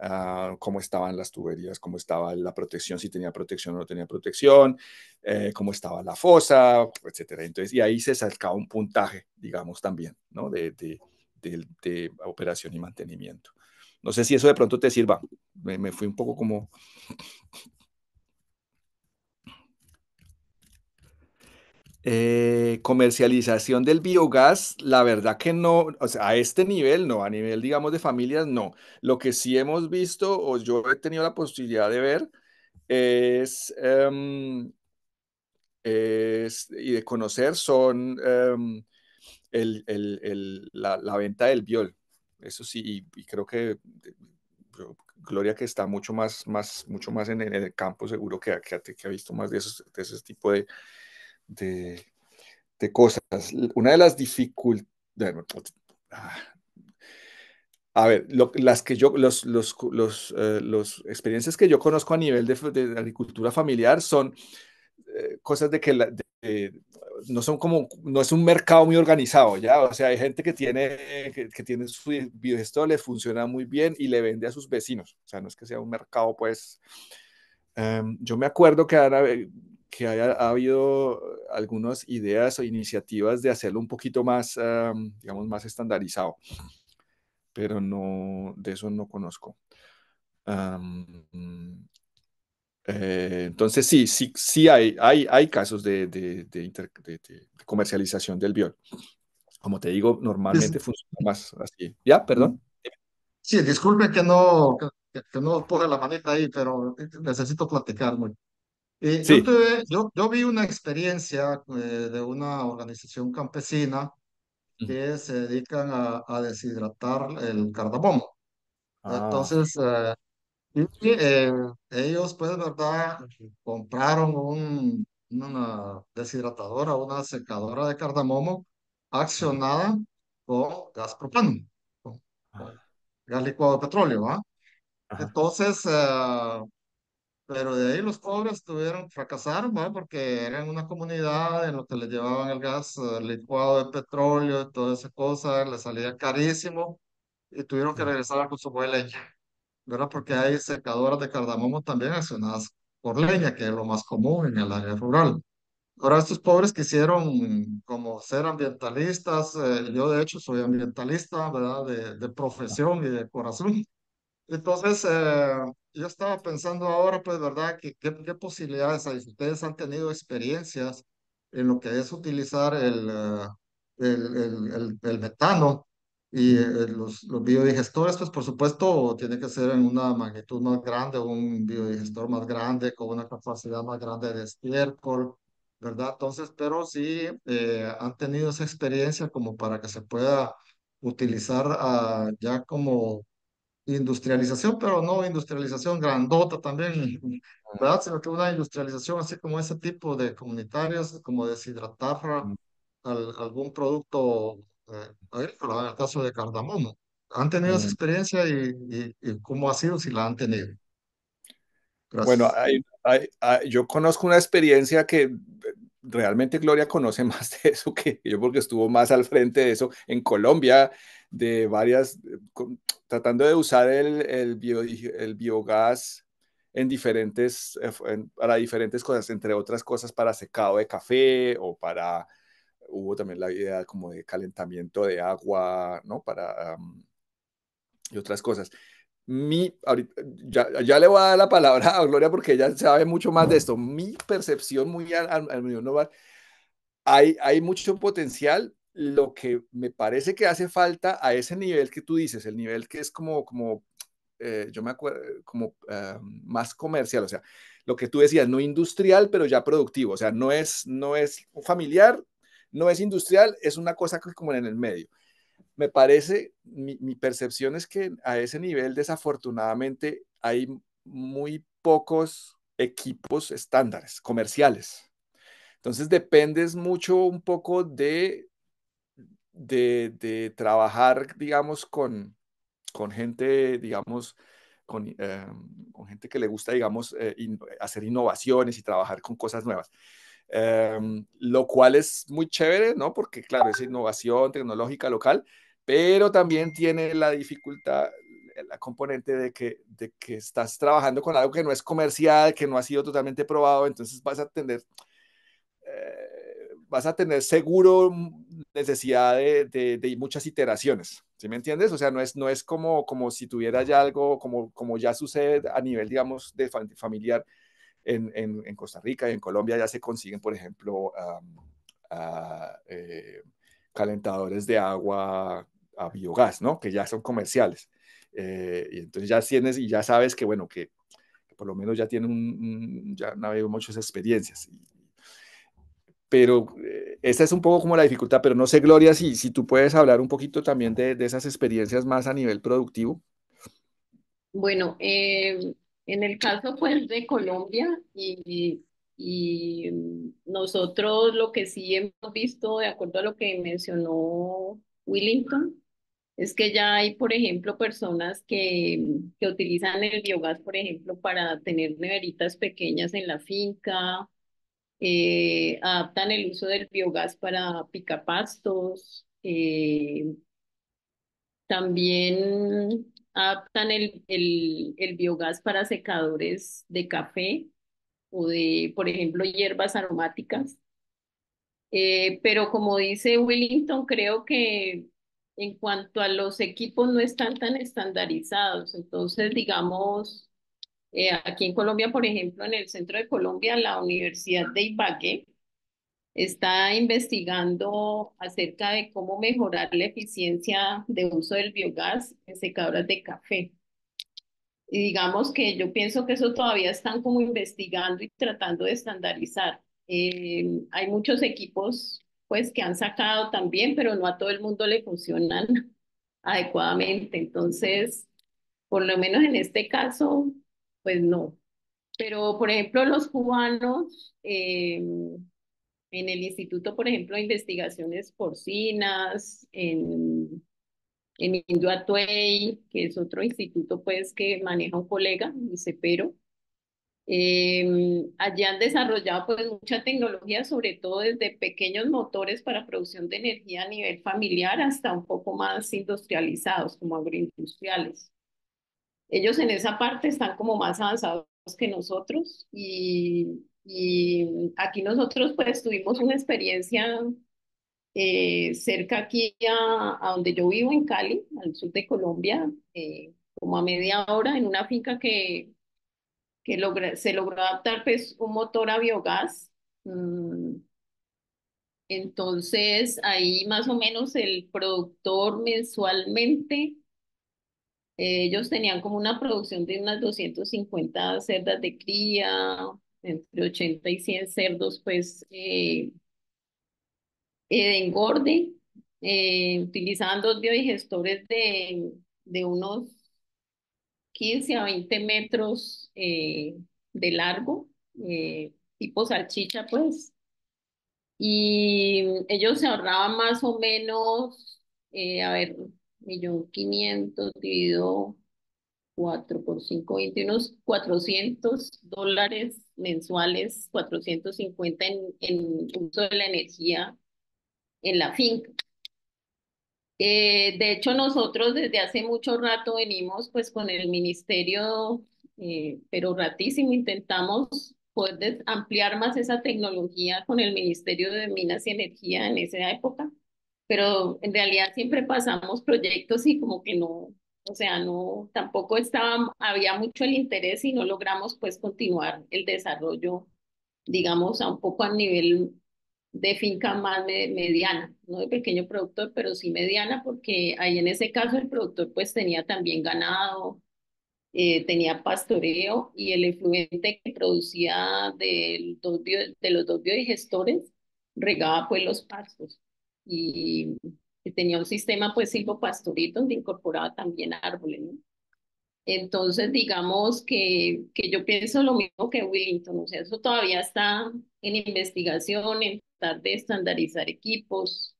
ah, cómo estaban las tuberías, cómo estaba la protección, si tenía protección o no tenía protección, eh, cómo estaba la fosa, etcétera. Entonces, y ahí se sacaba un puntaje, digamos, también, ¿no? De, de, de operación y mantenimiento. No sé si eso de pronto te sirva. Me, fui un poco como... Eh, comercialización del biogás, la verdad que no, o sea, a este nivel no, a nivel, digamos, de familias, no. Lo que sí hemos visto, o yo he tenido la posibilidad de ver, es, em, y de conocer son em, la, venta del biol eso sí, y, creo que eh, Gloria que está mucho más, más, mucho más en, el campo seguro que, que, ha visto más de, esos, de ese tipo de, cosas. Una de las dificultades... Ah, a ver, las que yo, los, eh, los, experiencias que yo conozco a nivel de agricultura familiar son eh, cosas de que eh, no son como, no es un mercado muy organizado, ¿ya? O sea, hay gente que tiene, eh, que, tiene su biogestor, le funciona muy bien y le vende a sus vecinos. O sea, no es que sea un mercado, pues... Em, yo me acuerdo que ahora que haya habido algunas ideas o iniciativas de hacerlo un poquito más, em, digamos, más estandarizado, pero no, de eso no conozco. Em, eh, entonces, sí, sí, sí hay, hay, hay casos de, de, comercialización del biol. Como te digo, normalmente funciona más así. ¿Ya? Perdón. Sí, disculpe que no, que, no ponga la manita ahí, pero eh, necesito platicar muy. Eh, yo, yo, vi una experiencia eh, de una organización campesina que se dedican a, deshidratar el cardamomo. Ah. Entonces, y eh, ellos pues, ¿verdad? Compraron un, una deshidratadora, una secadora de cardamomo accionada con gas propano, ah. gas licuado de petróleo, Entonces, ah, pero de ahí los pobres tuvieron, fracasaron, ¿verdad? Porque eran una comunidad en lo que les llevaban el gas eh, licuado de petróleo y toda esa cosa, les salía carísimo y tuvieron que regresar a consumo ¿verdad? Porque hay secadoras de cardamomo también accionadas por leña, que es lo más común en el área rural. Ahora, estos pobres quisieron como ser ambientalistas, eh, yo de hecho soy ambientalista, ¿verdad? De, profesión y de corazón. Entonces, eh, yo estaba pensando ahora, pues, ¿verdad? ¿Qué, qué, posibilidades hay? Ustedes han tenido experiencias en lo que es utilizar el, eh, el, el, el, el metano y eh, los, los, biodigestores, pues por supuesto, tiene que ser en una magnitud más grande, un biodigestor más grande, con una capacidad más grande de estiércol, ¿verdad? Entonces, pero sí eh, han tenido esa experiencia como para que se pueda utilizar ah, ya como industrialización, pero no industrialización grandota también, ¿verdad? Sino que una industrialización así como ese tipo de comunitarias, como deshidratar algún producto eh, agrícola, en el caso de cardamomo. ¿Han tenido esa mm. experiencia y, cómo ha sido si la han tenido? Bueno, yo conozco una experiencia que eh, realmente Gloria conoce más de eso que yo porque estuvo más al frente de eso en Colombia, de varias, eh, tratando de usar el, el, biogás en diferentes, para diferentes cosas, entre otras cosas para secado de café o para hubo también la idea como de calentamiento de agua, ¿no? Para... y otras cosas. Mi, ahorita, ya, ya, le voy a dar la palabra a Gloria porque ella sabe mucho más de esto. Mi percepción muy al, al, no global, hay, hay mucho potencial, lo que me parece que hace falta a ese nivel que tú dices, el nivel que es como, como eh, yo me acuerdo, como eh, más comercial, o sea, lo que tú decías, no industrial, pero ya productivo, o sea, no es, no es familiar, no es industrial, es una cosa como en el medio. Me parece, mi, percepción es que a ese nivel, desafortunadamente, hay muy pocos equipos estándares comerciales. Entonces dependes mucho un poco de, de, trabajar, digamos, con, gente, digamos, eh, con, gente que le gusta, digamos, eh, hacer innovaciones y trabajar con cosas nuevas. Em, lo cual es muy chévere, ¿no? Porque, claro, es innovación tecnológica local, pero también tiene la dificultad, eh, la componente de que, de que estás trabajando con algo que no es comercial, que no ha sido totalmente probado, entonces vas a tener, eh, vas a tener seguro mm, necesidad de, muchas iteraciones, ¿sí me entiendes? O sea, no es, no es como, como si tuviera ya algo, como, como ya sucede a nivel, digamos, de familiar, en, en, Costa Rica y en Colombia ya se consiguen, por ejemplo, ah, eh, calentadores de agua a biogás, ¿no? Que ya son comerciales. Eh, y entonces ya tienes y ya sabes que, bueno, que, por lo menos ya tienen un, ya habido muchas experiencias. Pero eh, esta es un poco como la dificultad, pero no sé, Gloria, si, si tú puedes hablar un poquito también de, de esas experiencias más a nivel productivo. Bueno, en el caso pues de Colombia y, nosotros lo que sí hemos visto, de acuerdo a lo que mencionó Willington, es que ya hay, por ejemplo, personas que, utilizan el biogás, por ejemplo, para tener neveritas pequeñas en la finca, eh, adaptan el uso del biogás para picapastos, eh, también adaptan el, biogás para secadores de café o de, por ejemplo, hierbas aromáticas. Eh, pero como dice Wellington, creo que en cuanto a los equipos no están tan estandarizados. Entonces, digamos, eh, aquí en Colombia, por ejemplo, en el centro de Colombia, la Universidad de Ibagué está investigando acerca de cómo mejorar la eficiencia de uso del biogás en secadoras de café. Y digamos que yo pienso que eso todavía están como investigando y tratando de estandarizar. Eh, hay muchos equipos pues que han sacado también, pero no a todo el mundo le funcionan adecuadamente. Entonces, por lo menos en este caso, pues no. Pero, por ejemplo, los cubanos, eh, en el Instituto, por ejemplo, de Investigaciones Porcinas, en, en Induatuey, que es otro instituto pues que maneja un colega, dice Pero, Eh, em, allí han desarrollado pues mucha tecnología, sobre todo desde pequeños motores para producción de energía a nivel familiar hasta un poco más industrializados, como agroindustriales. Ellos en esa parte están como más avanzados que nosotros y y aquí nosotros pues tuvimos una experiencia eh, cerca aquí a, donde yo vivo, en Cali, al sur de Colombia, eh, como a media hora, en una finca que, que se logró adaptar pues, un motor a biogás. Mm. Entonces, ahí más o menos el productor mensualmente, eh, ellos tenían como una producción de unas 250 cerdas de cría, entre 80 y 100 cerdos, pues de eh, eh, engorde, utilizaban eh, utilizando biodigestores de, de unos 15 a 20 metros de largo, tipo salchicha, pues. Y ellos se ahorraban más o menos, a ver, 1.500.000 dividido 4 por 5, unos 400 dólares mensuales, 450 en, uso de la energía en la finca. Eh, de hecho, nosotros desde hace mucho rato venimos pues con el ministerio, eh, pero ratísimo, intentamos poder ampliar más esa tecnología con el Ministerio de Minas y Energía en esa época, pero en realidad siempre pasamos proyectos y como que no, o sea, no, tampoco estaba, había mucho el interés y no logramos pues continuar el desarrollo, digamos, a un poco a nivel de finca más mediana, no de pequeño productor, pero sí mediana, porque ahí en ese caso el productor pues tenía también ganado, eh, tenía pastoreo y el efluente que producía de, de los dos biodigestores regaba pues los pastos. Y que tenía un sistema pues silvopastorito donde incorporaba también árboles. Entonces, digamos que, que yo pienso lo mismo que Willington, o sea, eso todavía está en investigación, en tratar de estandarizar equipos.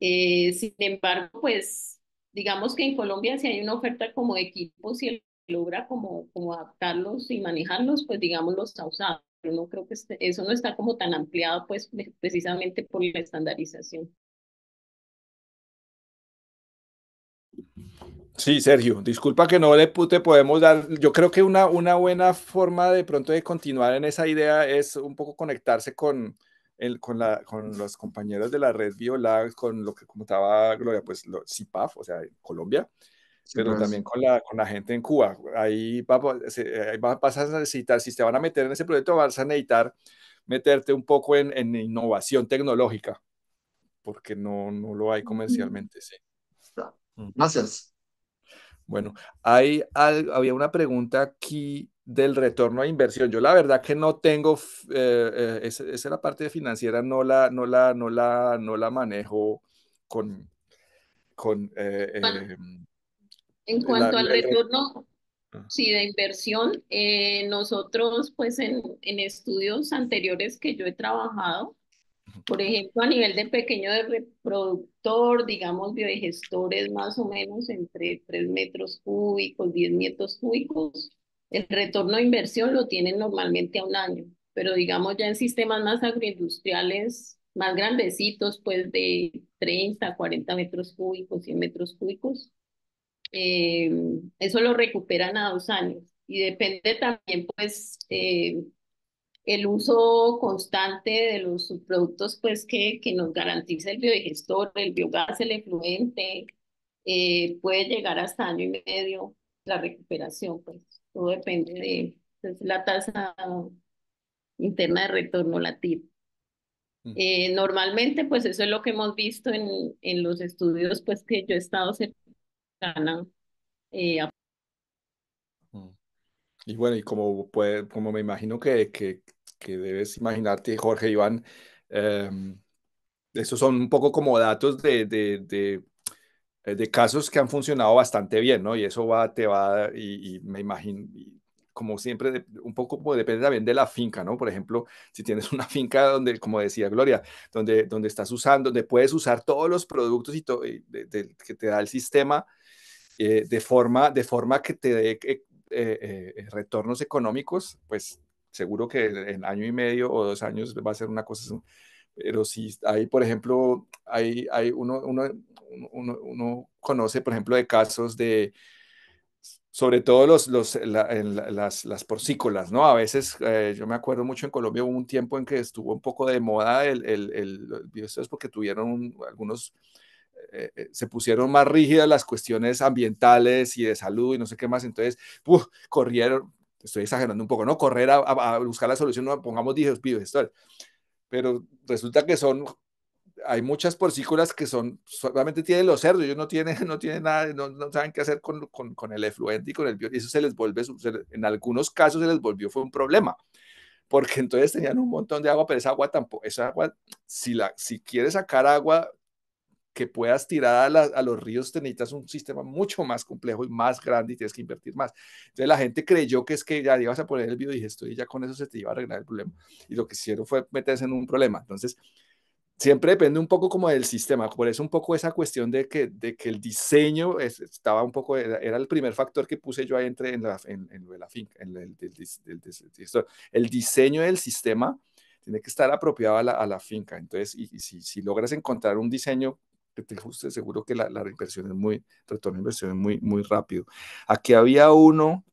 Eh, sin embargo, pues digamos que en Colombia si hay una oferta como de equipos y el logra como, como adaptarlos y manejarlos, pues digamos los ha usado. Yo no creo que este, eso no está como tan ampliado, pues precisamente por la estandarización. Sí, Sergio, disculpa que no le te podemos dar, yo creo que una, una buena forma de pronto de continuar en esa idea es un poco conectarse con, el, con, los compañeros de la red Biolab, con lo que comentaba Gloria, pues lo, CIPAF, o sea, Colombia, pero también con la, con la gente en Cuba. Ahí, va, vas a necesitar, si te van a meter en ese proyecto, vas a necesitar meterte un poco en, innovación tecnológica, porque no, no lo hay comercialmente, sí. Gracias. Bueno, hay había una pregunta aquí del retorno a inversión. Yo la verdad que no tengo, eh, eh, esa, es la parte financiera no la, no la, no la, no la manejo con... con eh, ah. em, en cuanto al retorno, sí, de inversión, nosotros pues en estudios anteriores que yo he trabajado, por ejemplo, a nivel de pequeño de reproductor, digamos biodigestores más o menos entre 3 metros cúbicos, 10 metros cúbicos, el retorno de inversión lo tienen normalmente a un año, pero digamos ya en sistemas más agroindustriales, más grandecitos, pues de 30, 40 metros cúbicos, 100 metros cúbicos, eh, eso lo recuperan a dos años y depende también pues eh, el uso constante de los subproductos pues, que, que nos garantiza el biodigestor, el biogás, el efluente, eh, puede llegar hasta año y medio la recuperación, pues todo depende de pues, la tasa interna de retorno, latino. Mm. Eh, normalmente, pues eso es lo que hemos visto en, en los estudios, pues que yo he estado cercana eh, mm. y bueno, y como, puede, como me imagino que, que, que debes imaginarte, Jorge, Iván. Eh, em, estos son un poco como datos de, eh, de, casos que han funcionado bastante bien, ¿no? Y eso va, te va, y, y me imagino, como siempre, un poco puede depende también de la finca, ¿no? Por ejemplo, si tienes una finca donde, como decía Gloria, donde, donde estás usando, donde puedes usar todos los productos y, que te da el sistema eh, de, forma, de forma que te dé eh, retornos económicos, pues seguro que en año y medio o dos años va a ser una cosa, pero si hay, por ejemplo, hay, hay uno, uno, uno, conoce, por ejemplo, de casos de, sobre todo los, los, las, las, porcícolas, ¿no? A veces, eh, yo me acuerdo mucho en Colombia, hubo un tiempo en que estuvo un poco de moda el, el, el, porque tuvieron algunos, eh, eh, se pusieron más rígidas las cuestiones ambientales y de salud y no sé qué más, entonces, corrieron, estoy exagerando un poco, ¿no? Correr a, buscar la solución, no pongamos 10 pibes, esto Pero resulta que son, hay muchas porcícolas que son, solamente tienen los cerdos, ellos no tienen, no tienen nada, no, saben qué hacer con, con, con, el efluente y con el bio, y eso se les vuelve, en algunos casos se les volvió, fue un problema porque entonces tenían un montón de agua, pero esa agua tampoco, esa agua, si, la, si quieres sacar agua que puedas tirar a, los ríos, te necesitas un sistema mucho más complejo y más grande y tienes que invertir más. Entonces la gente creyó que es que ya ibas a poner el biodigestor y ya con eso se te iba a arreglar el problema. Y lo que hicieron fue meterse en un problema. Entonces, siempre depende un poco como del sistema, por eso un poco esa cuestión de que, de que el diseño estaba un poco, era, el primer factor que puse yo ahí entre en, la, la finca, en el, diseño del sistema tiene que estar apropiado a la, finca, entonces, si, logras encontrar un diseño que te guste, seguro que la, la inversión es muy, retorno de inversión es muy, muy rápido. Aquí había uno,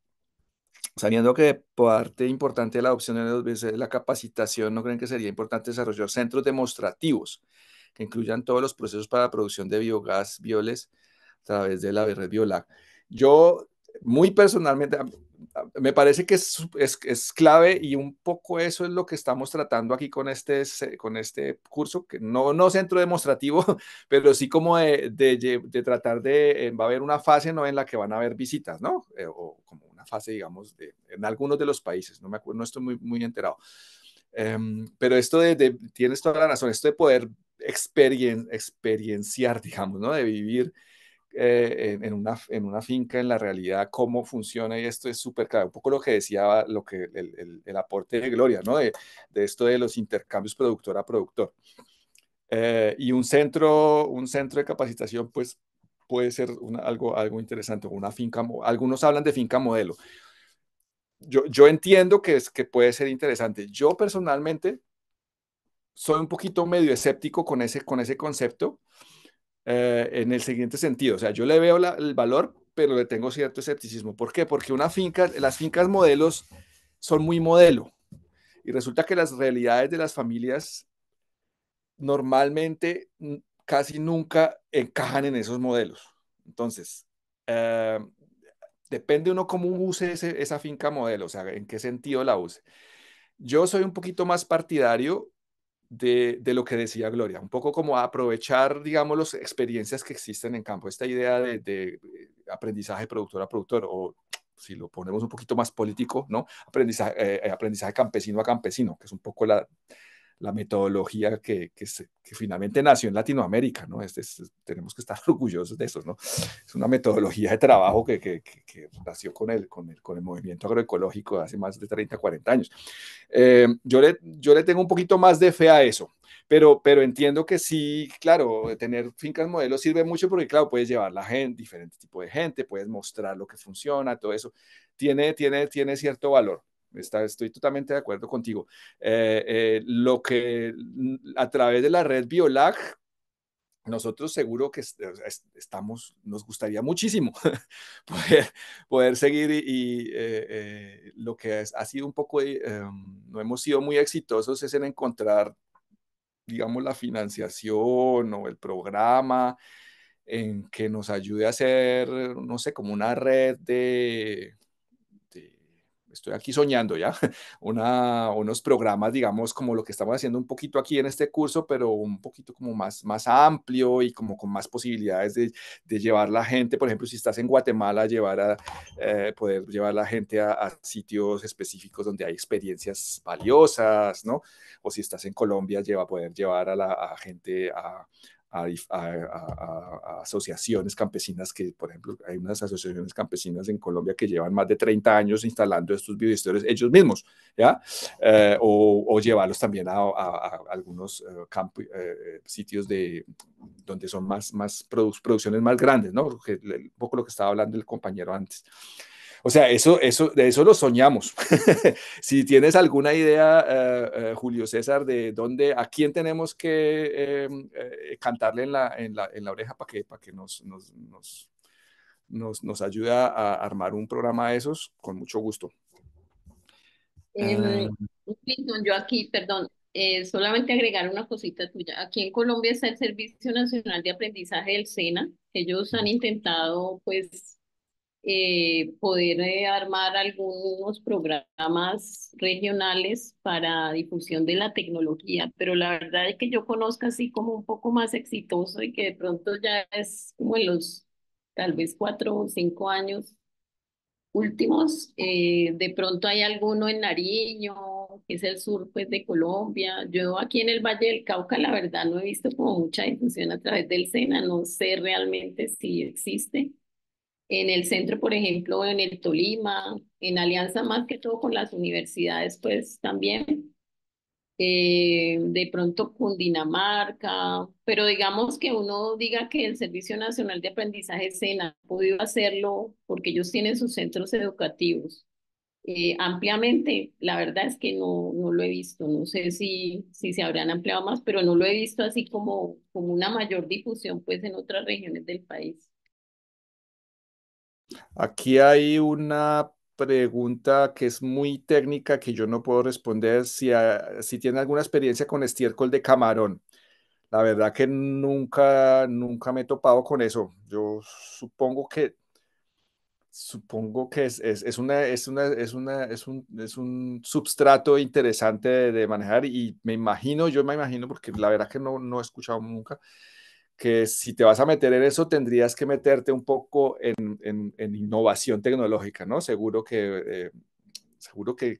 sabiendo que parte importante de la adopción de la capacitación, ¿no creen que sería importante desarrollar centros demostrativos que incluyan todos los procesos para la producción de biogás, bioles, a través de la red Biolac? Yo muy personalmente, me parece que es, clave y un poco eso es lo que estamos tratando aquí con este, con este curso, que no, no centro demostrativo, pero sí como de, tratar de, eh, va a haber una fase ¿no? en la que van a haber visitas, ¿no? Eh, o como una fase, digamos, de, en algunos de los países, no, me acuerdo, no estoy muy, muy enterado. Em, pero esto de, tienes toda la razón, esto de poder experienciar, digamos, ¿no? De vivir eh, en, una, en una finca, en la realidad, cómo funciona y esto es súper claro. Un poco lo que decía, lo que el, el, aporte de Gloria, ¿no? De, de, esto de los intercambios productor a productor. Eh, y un centro, un centro de capacitación, pues puede ser algo, algo interesante, una finca, algunos hablan de finca modelo. Yo, yo entiendo que, es, que puede ser interesante. Yo personalmente soy un poquito medio escéptico con ese, con ese concepto eh, en el siguiente sentido. O sea, yo le veo el valor, pero le tengo cierto escepticismo. ¿Por qué? Porque una finca, las fincas modelos son muy modelo. Y resulta que las realidades de las familias normalmente casi nunca encajan en esos modelos. Entonces, eh, depende uno cómo use esa finca modelo, o sea, en qué sentido la use. Yo soy un poquito más partidario de, lo que decía Gloria, un poco como aprovechar, digamos, las experiencias que existen en campo, esta idea de, eh, aprendizaje productor a productor, o si lo ponemos un poquito más político, ¿no? Aprendizaje, eh, eh, aprendizaje campesino a campesino, que es un poco la, la metodología que, finalmente nació en Latinoamérica, ¿no? tenemos que estar orgullosos de eso, ¿no? Es una metodología de trabajo que, nació con el, con, el, con el movimiento agroecológico hace más de 30, 40 años. Eh, yo, le, yo le tengo un poquito más de fe a eso, pero, pero entiendo que sí, claro, tener fincas modelos sirve mucho porque, claro, puedes llevar la gente, diferente tipo de gente, puedes mostrar lo que funciona, todo eso, tiene, tiene, tiene cierto valor estoy totalmente de acuerdo contigo. Eh, eh, lo que a través de la red Biolag, nosotros seguro que estamos, nos gustaría muchísimo poder, poder seguir y, eh, lo que ha sido un poco, em, no hemos sido muy exitosos es en encontrar, digamos, la financiación o el programa en que nos ayude a hacer, no sé, como una red de estoy aquí soñando ya, una, unos programas, digamos, como lo que estamos haciendo un poquito aquí en este curso, pero un poquito como más, más amplio y como con más posibilidades de, llevar la gente, por ejemplo, si estás en Guatemala, llevar a, eh, poder llevar la gente a, sitios específicos donde hay experiencias valiosas, ¿no? O si estás en Colombia, lleva, poder llevar a la gente a, a, asociaciones campesinas que, por ejemplo, hay unas asociaciones campesinas en Colombia que llevan más de 30 años instalando estos biodigestores ellos mismos, ¿ya? Eh, o, llevarlos también a, algunos eh, campos eh, sitios de, donde son más, más producciones más grandes, ¿no? un poco lo que estaba hablando el compañero antes. O sea, eso, eso, de eso lo soñamos. si tienes alguna idea, eh, eh, Julio César, de dónde, a quién tenemos que em, eh, cantarle en la, oreja para que, que nos, nos, ayude a armar un programa de esos, con mucho gusto. Em, ah. yo aquí, perdón, solamente agregar una cosita tuya. Aquí en Colombia está el Servicio Nacional de Aprendizaje del SENA. Ellos han intentado, pues, eh, poder eh, armar algunos programas regionales para difusión de la tecnología, pero la verdad es que yo conozco así como un poco más exitoso y que de pronto ya es como en los tal vez cuatro o cinco años últimos, eh, de pronto hay alguno en Nariño, que es el sur pues de Colombia, yo aquí en el Valle del Cauca la verdad no he visto como mucha difusión a través del SENA, no sé realmente si existe en el centro, por ejemplo, en el Tolima, en alianza más que todo con las universidades, pues también, eh, de pronto Cundinamarca, pero digamos que uno diga que el Servicio Nacional de Aprendizaje SENA ha podido hacerlo porque ellos tienen sus centros educativos. Eh, ampliamente, la verdad es que no, no lo he visto, no sé si, si se habrán ampliado más, pero no lo he visto así como, como una mayor difusión pues en otras regiones del país. Aquí hay una pregunta que es muy técnica que yo no puedo responder ah, si, tiene alguna experiencia con estiércol de camarón. La verdad que nunca, nunca me he topado con eso. Yo supongo que, supongo que es, una, es, un, substrato interesante de, manejar y me imagino, yo me imagino, porque la verdad que no, no he escuchado nunca, que si te vas a meter en eso, tendrías que meterte un poco en, innovación tecnológica, ¿no? Seguro que, eh, seguro que,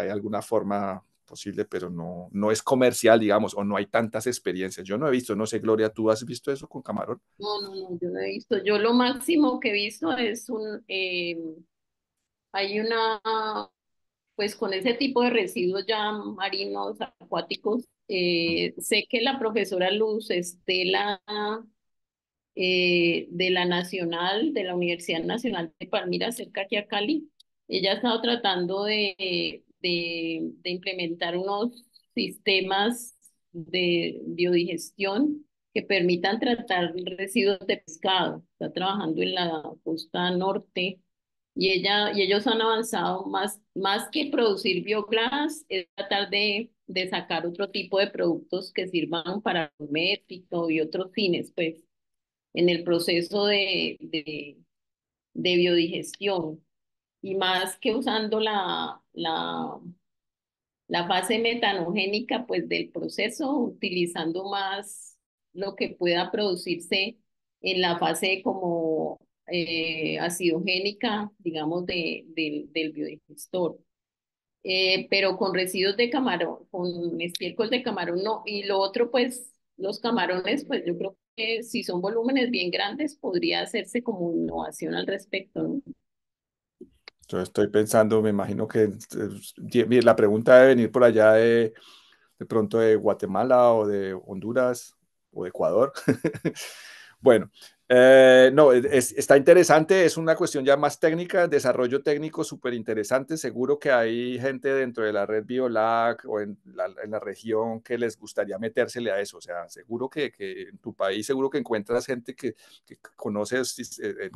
hay alguna forma posible, pero no, no es comercial, digamos, o no hay tantas experiencias. Yo no he visto, no sé, Gloria, ¿tú has visto eso con Camarón? No, no, no, yo no he visto. Yo lo máximo que he visto es un, eh, hay una, pues con ese tipo de residuos ya marinos, acuáticos, eh, sé que la profesora Luz Estela eh, de la Nacional, de la Universidad Nacional de Palmira, cerca aquí a Cali, ella ha estado tratando de, de, implementar unos sistemas de biodigestión que permitan tratar residuos de pescado. Está trabajando en la costa norte y, ella, y ellos han avanzado más, más que producir bioglas, es tratar de de sacar otro tipo de productos que sirvan para cosméticos y otros fines, pues, en el proceso de, biodigestión. Y más que usando la, la, la fase metanogénica pues del proceso, utilizando más lo que pueda producirse en la fase como eh, acidogénica, digamos, del biodigestor. Eh, pero con residuos de camarón, con estiércol de camarón no. Y lo otro, pues los camarones, pues yo creo que si son volúmenes bien grandes, podría hacerse como innovación al respecto, Yo estoy pensando, me imagino que eh, la pregunta debe venir por allá de, de pronto de Guatemala o de Honduras o de Ecuador. Bueno, eh, no, está interesante, es una cuestión ya más técnica, desarrollo técnico súper interesante. Seguro que hay gente dentro de la red Biolac o en la, región que les gustaría metérsele a eso. O sea, seguro que, en tu país, seguro que encuentras gente que, que conoce eh,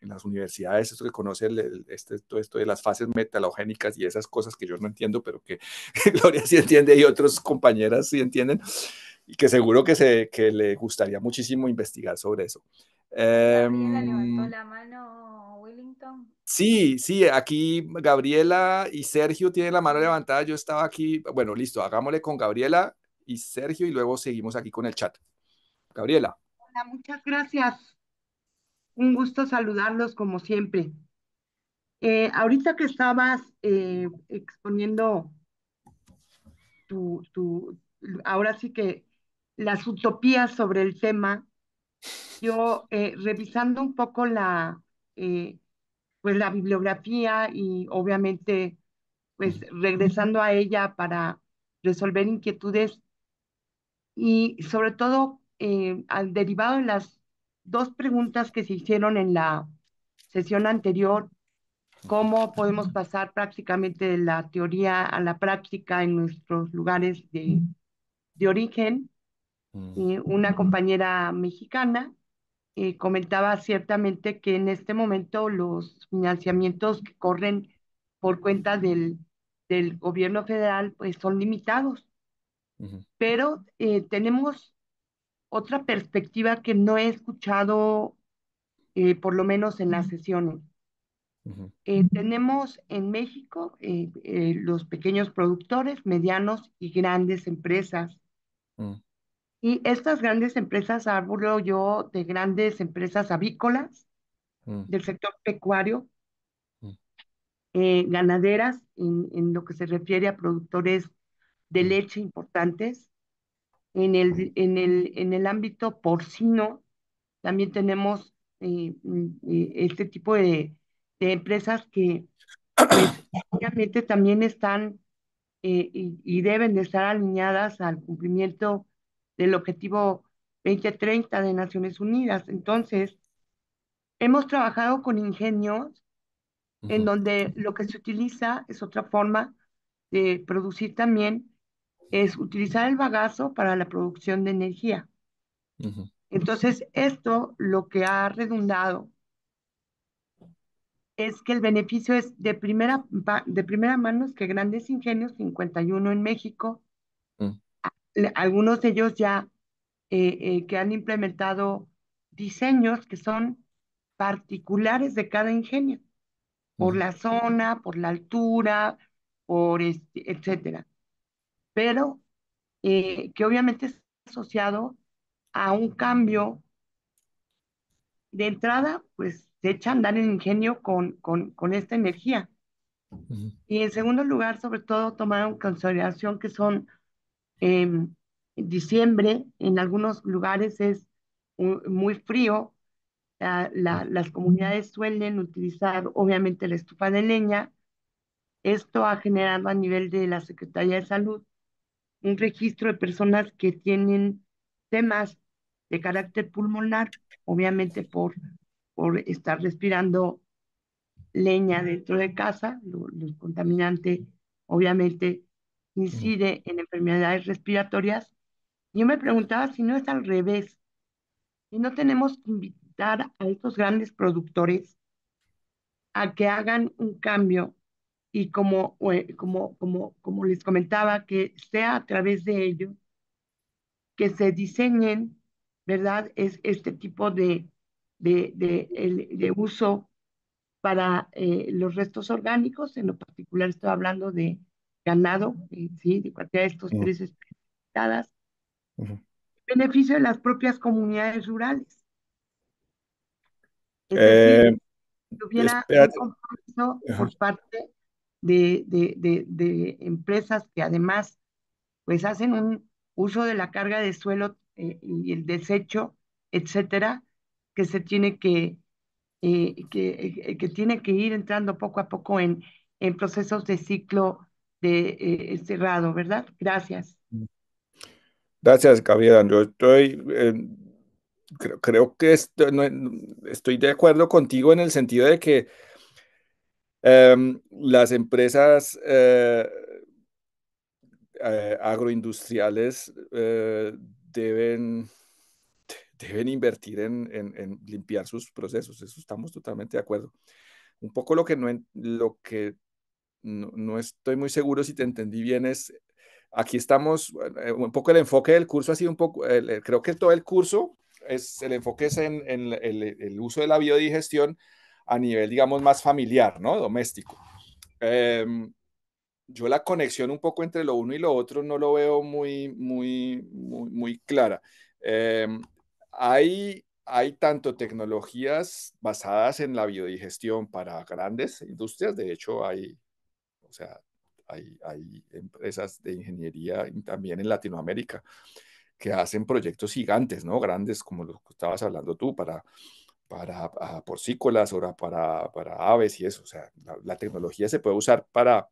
en, las universidades, esto que conoce este, todo esto de las fases metalogénicas y esas cosas que yo no entiendo, pero que Gloria sí entiende y otros compañeras sí entienden y que seguro que, se, le gustaría muchísimo investigar sobre eso. Em, levantó la mano Willington. Sí, sí, aquí Gabriela y Sergio tienen la mano levantada. Yo estaba aquí, bueno, listo, hagámosle con Gabriela y Sergio y luego seguimos aquí con el chat. Gabriela. Hola, muchas gracias. Un gusto saludarlos como siempre. Eh, ahorita que estabas eh, exponiendo tu, tu, ahora sí que las utopías sobre el tema, yo eh, revisando un poco la, eh, pues la bibliografía y obviamente pues regresando a ella para resolver inquietudes y sobre todo eh, al derivado de las dos preguntas que se hicieron en la sesión anterior, cómo podemos pasar prácticamente de la teoría a la práctica en nuestros lugares de, de origen eh, mm. una compañera mexicana eh, comentaba ciertamente que en este momento los financiamientos que corren por cuenta del, del gobierno federal pues son limitados. Pero eh, tenemos otra perspectiva que no he escuchado, por lo menos en las sesiones. tenemos en México los pequeños productores, medianos y grandes empresas. Mm. Y estas grandes empresas, hablo yo de grandes empresas avícolas, mm. del sector pecuario, mm. eh, ganaderas, en, lo que se refiere a productores de mm. leche importantes. En el, en el, en el ámbito porcino, también tenemos eh, eh, este tipo de, empresas que pues, obviamente también están y, y, deben de estar alineadas al cumplimiento del objetivo 2030 de Naciones Unidas. Entonces, hemos trabajado con ingenios en donde lo que se utiliza es otra forma de producir también, es utilizar el bagazo para la producción de energía. Entonces, esto lo que ha redundado es que el beneficio es de primera, de primera mano es que grandes ingenios, 51 en México, mm algunos de ellos ya eh, eh, que han implementado diseños que son particulares de cada ingenio, por la zona, por la altura, por este, etcétera. Pero eh, que obviamente es asociado a un cambio de entrada, pues se echa a andar el ingenio con, con, con esta energía. Y en segundo lugar, sobre todo, tomar en consideración que son en diciembre en algunos lugares es muy frío. Ah, las comunidades suelen utilizar obviamente la estufa de leña. Esto ha generado a nivel de la Secretaría de Salud un registro de personas que tienen temas de carácter pulmonar, obviamente por, por estar respirando leña dentro de casa, contaminante obviamente incide en enfermedades respiratorias. Yo me preguntaba si no es al revés, si no tenemos que invitar a estos grandes productores a que hagan un cambio y como, eh, como, como, como les comentaba, que sea a través de ello que se diseñen, ¿verdad? Es este tipo de, de, de, uso para eh, los restos orgánicos, en lo particular estoy hablando de ganado, ¿sí? de cualquiera de estos tres especificadas beneficio de las propias comunidades rurales. Eh, si un compromiso por parte de, empresas que además pues hacen un uso de la carga de suelo eh, y el desecho, etcétera, que se tiene que, eh, que, que, tiene que ir entrando poco a poco en, en procesos de ciclo de eh, cerrado, ¿verdad? Gracias. Mm. Gracias, Gabriela. Yo estoy, eh, creo, que estoy, de acuerdo contigo en el sentido de que em, las empresas eh, agroindustriales deben deben invertir en, limpiar sus procesos. Eso estamos totalmente de acuerdo. Un poco lo que, no, lo que no, estoy muy seguro si te entendí bien, es aquí estamos, eh, un poco el enfoque del curso ha sido un poco, creo que todo el curso es, el enfoque es en, el, uso de la biodigestión a nivel, digamos, más familiar, ¿no? Doméstico. Em, yo la conexión un poco entre lo uno y lo otro no lo veo muy, muy, muy, clara. Em, hay, hay tanto tecnologías basadas en la biodigestión para grandes industrias, de hecho hay o sea, hay, hay empresas de ingeniería también en Latinoamérica que hacen proyectos gigantes, ¿no? Grandes, como los que estabas hablando tú, para, para, ah, porcícolas o para, para aves y eso. O sea, la, tecnología se puede usar para,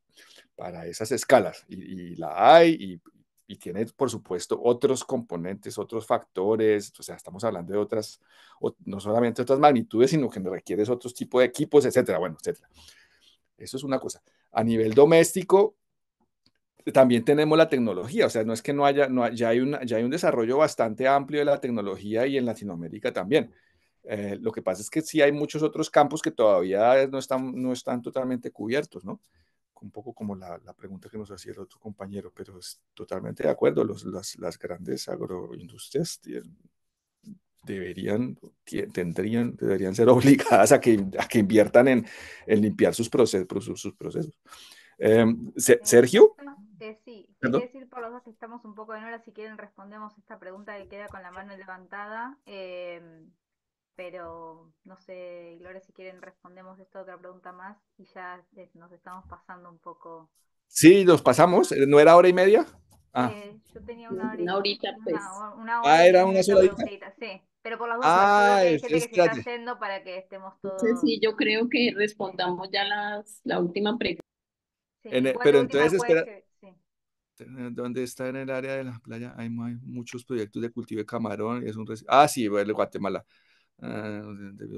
para esas escalas y, la hay y, y, tiene, por supuesto, otros componentes, otros factores. O sea, estamos hablando de otras, no solamente otras magnitudes, sino que requieres otros tipo de equipos, etcétera, bueno, etcétera. Eso es una cosa a nivel doméstico, también tenemos la tecnología, o sea, no es que no haya, no, ya, hay una, ya hay un desarrollo bastante amplio de la tecnología y en Latinoamérica también. Eh, lo que pasa es que sí hay muchos otros campos que todavía no están, no están totalmente cubiertos, ¿no? Un poco como la, la pregunta que nos hacía el otro compañero, pero es totalmente de acuerdo, los, las, las grandes agroindustrias tienen deberían, tendrían, deberían ser obligadas a que, inviertan en, limpiar sus procesos. Sus, procesos. Em, Sergio. sí, quería decir por los dos que estamos un poco en hora, si quieren respondemos esta pregunta que queda con la mano levantada, em, pero no sé, Gloria, si quieren respondemos esta otra pregunta más y ya eh, nos estamos pasando un poco. Sí, nos pasamos, eh, ¿no era hora y media? Ah. Eh, yo tenía una horita. Una horita, pues. ah, era una sola horita. Sí, pero por las dos ah, es, que haciendo para que estemos todos. sí, yo creo que respondamos ya las, la última pregunta. E, pero entonces, espera. Eh, ¿Dónde está en el área de la playa? Hay, muchos proyectos de cultivo de camarón. Es un ah, sí, Guatemala. Ah,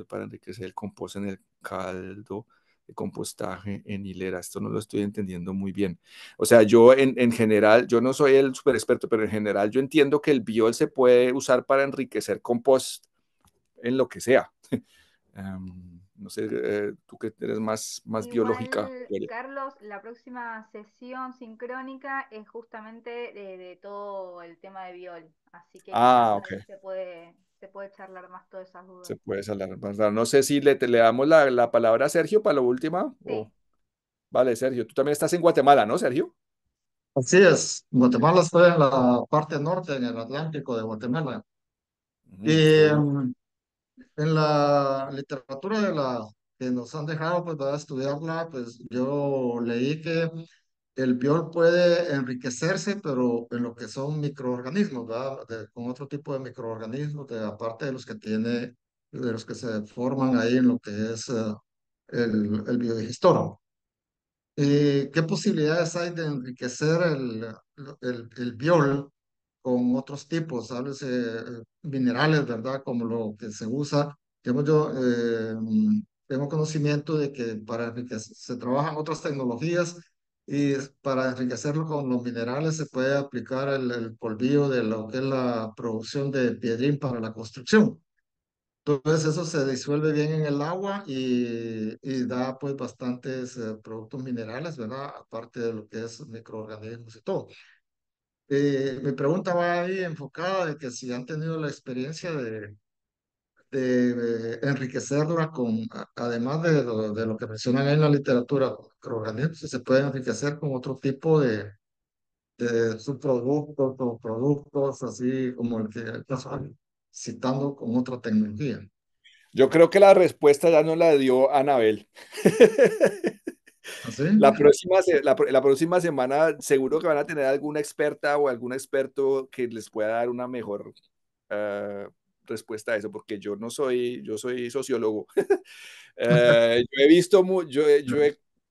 para enriquecer el compost en el caldo compostaje en hilera. Esto no lo estoy entendiendo muy bien. O sea, yo en, en general, yo no soy el super experto, pero en general yo entiendo que el biol se puede usar para enriquecer compost en lo que sea. Em, no sé, eh, tú que eres más, más biológica. Carlos, la próxima sesión sincrónica es justamente de, todo el tema de biol. Así que ah, okay. se puede se puede charlar más todas esas dudas. Se puede charlar más. No sé si le, le damos la, la, palabra a Sergio para la última. Vale, Sergio, tú también estás en Guatemala, ¿no, Sergio? Así es, Guatemala está en la parte norte, en el Atlántico de Guatemala. Y em, en la literatura de la que nos han dejado pues, para estudiarla, pues yo leí que el biol puede enriquecerse, pero en lo que son microorganismos, ¿verdad? con otro tipo de microorganismos, aparte de los que tiene, de los que se forman ahí en lo que es eh, el, el ¿Qué posibilidades hay de enriquecer el, el, biol con otros tipos, ¿sabes? Eh, minerales, ¿verdad? Como lo que se usa. Tengo yo, eh, tengo conocimiento de que para se trabajan otras tecnologías y para enriquecerlo con los minerales se puede aplicar el, polvillo de lo que es la producción de piedrín para la construcción. Entonces eso se disuelve bien en el agua y, y da pues bastantes eh, productos minerales, ¿verdad? Aparte de lo que es microorganismos y todo. Eh, mi pregunta va ahí enfocada de que si han tenido la experiencia de, de este, eh, enriquecerla con, además de, lo, que mencionan en la literatura, se puede enriquecer con otro tipo de, de subproductos o productos, así como el que citando con otra tecnología. Yo creo que la respuesta ya no la dio Anabel. ¿Ah, la próxima, la, próxima semana seguro que van a tener alguna experta o algún experto que les pueda dar una mejor uh, respuesta a eso, porque yo no soy, yo soy sociólogo. Eh, yo he visto, yo, yo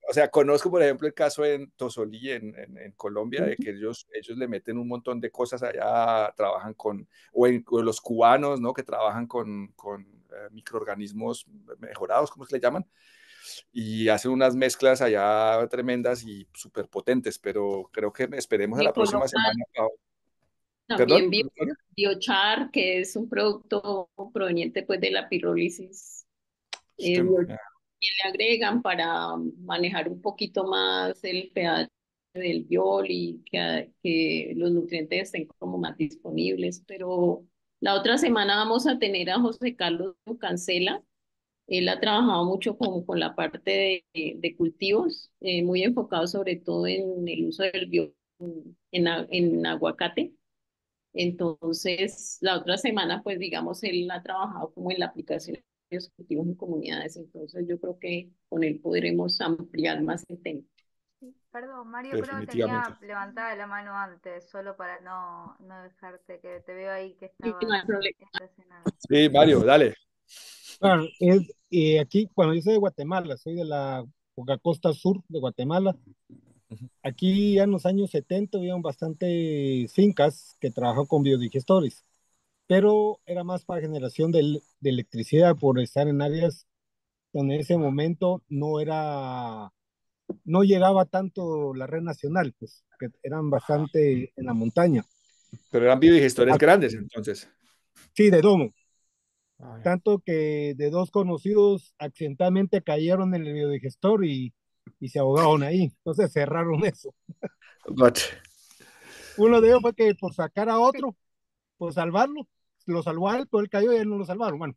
o sea, conozco, por ejemplo, el caso en Tosolí, en, en, Colombia, de que ellos, ellos le meten un montón de cosas allá, trabajan con, o, en, los cubanos, ¿no? Que trabajan con, con eh, microorganismos mejorados, ¿cómo se le llaman? y hacen unas mezclas allá tremendas y súper potentes, pero creo que esperemos a la próxima semana también Biochar, que es un producto proveniente pues, de la pirólisis. y eh, este, eh. le agregan para manejar un poquito más el pH del biol y que, ah, que, los nutrientes estén como más disponibles. Pero la otra semana vamos a tener a José Carlos Cancela. Él ha trabajado mucho con, con la parte de, cultivos, eh, muy enfocado sobre todo en el uso del biol en aguacate. Entonces, la otra semana, pues digamos, él ha trabajado como en la aplicación de objetivos en comunidades. Entonces, yo creo que con él podremos ampliar más el tema. perdón, Mario, creo que tenía levantada la mano antes, solo para no, no dejarte que te veo ahí que estaba sí, Mario, dale. Bueno, eh, aquí, bueno, yo soy de Guatemala, soy de la costa sur de Guatemala, Aquí en los años 70 había bastante fincas que trabajó con biodigestores, pero era más para generación de, electricidad por estar en áreas donde en ese momento no era no llegaba tanto la red nacional, pues que eran bastante en la montaña. Pero eran biodigestores grandes entonces. Sí, de domo. Ah, tanto que de dos conocidos accidentalmente cayeron en el biodigestor y y se ahogaron ahí. Entonces cerraron eso. Uno de ellos fue que por sacar a otro, por salvarlo, lo salvó a él, pero él cayó y no lo salvaron. Bueno,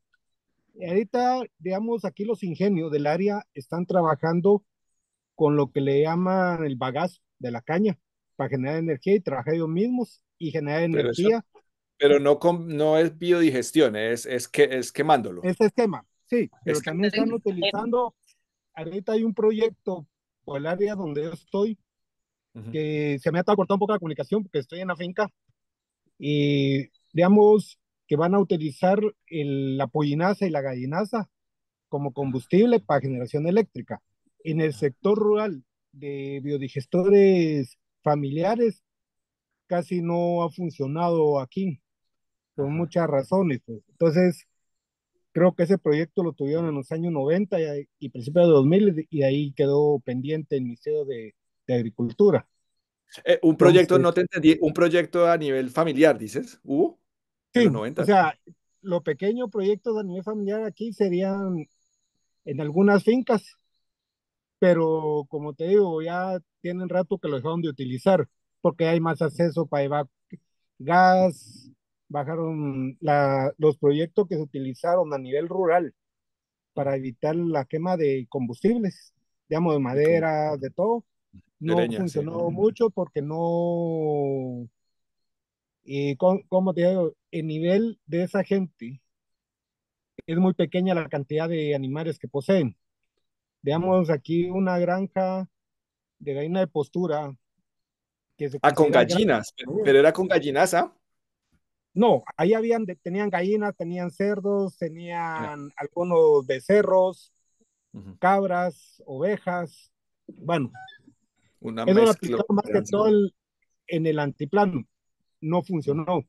ahorita, digamos, aquí los ingenios del área están trabajando con lo que le llaman el bagazo de la caña para generar energía y trabajar ellos mismos y generar energía. pero no, con, no es biodigestión, es, es, que, es quemándolo. esquema, este sí, pero también están utilizando, ahorita hay un proyecto el área donde yo estoy, que se me ha cortado un poco la comunicación porque estoy en la finca, y veamos que van a utilizar la pollinaza y la gallinaza como combustible para generación eléctrica. En el sector rural de biodigestores familiares casi no ha funcionado aquí, por muchas razones. Pues. Entonces, creo que ese proyecto lo tuvieron en los años 90 y, y principios de 2000 y ahí quedó pendiente el Ministerio de, de Agricultura. Eh, un proyecto, no te entendí, un proyecto a nivel familiar, dices, ¿hubo? Sí, los 90. o sea, los pequeños proyectos a nivel familiar aquí serían en algunas fincas, pero como te digo, ya tienen rato que lo dejaron de utilizar porque hay más acceso para llevar gas, bajaron los proyectos que se utilizaron a nivel rural para evitar la quema de combustibles, digamos, de madera, de todo. No funcionó mucho porque no, y como te digo, el nivel de esa gente es muy pequeña la cantidad de animales que poseen. Veamos aquí una granja de gallina de postura. ah, con gallinas, pero era con gallinaza. No, ahí habían, tenían gallinas, tenían cerdos, tenían algunos becerros, cabras, ovejas, bueno. eso más que todo en el antiplano. No funcionó.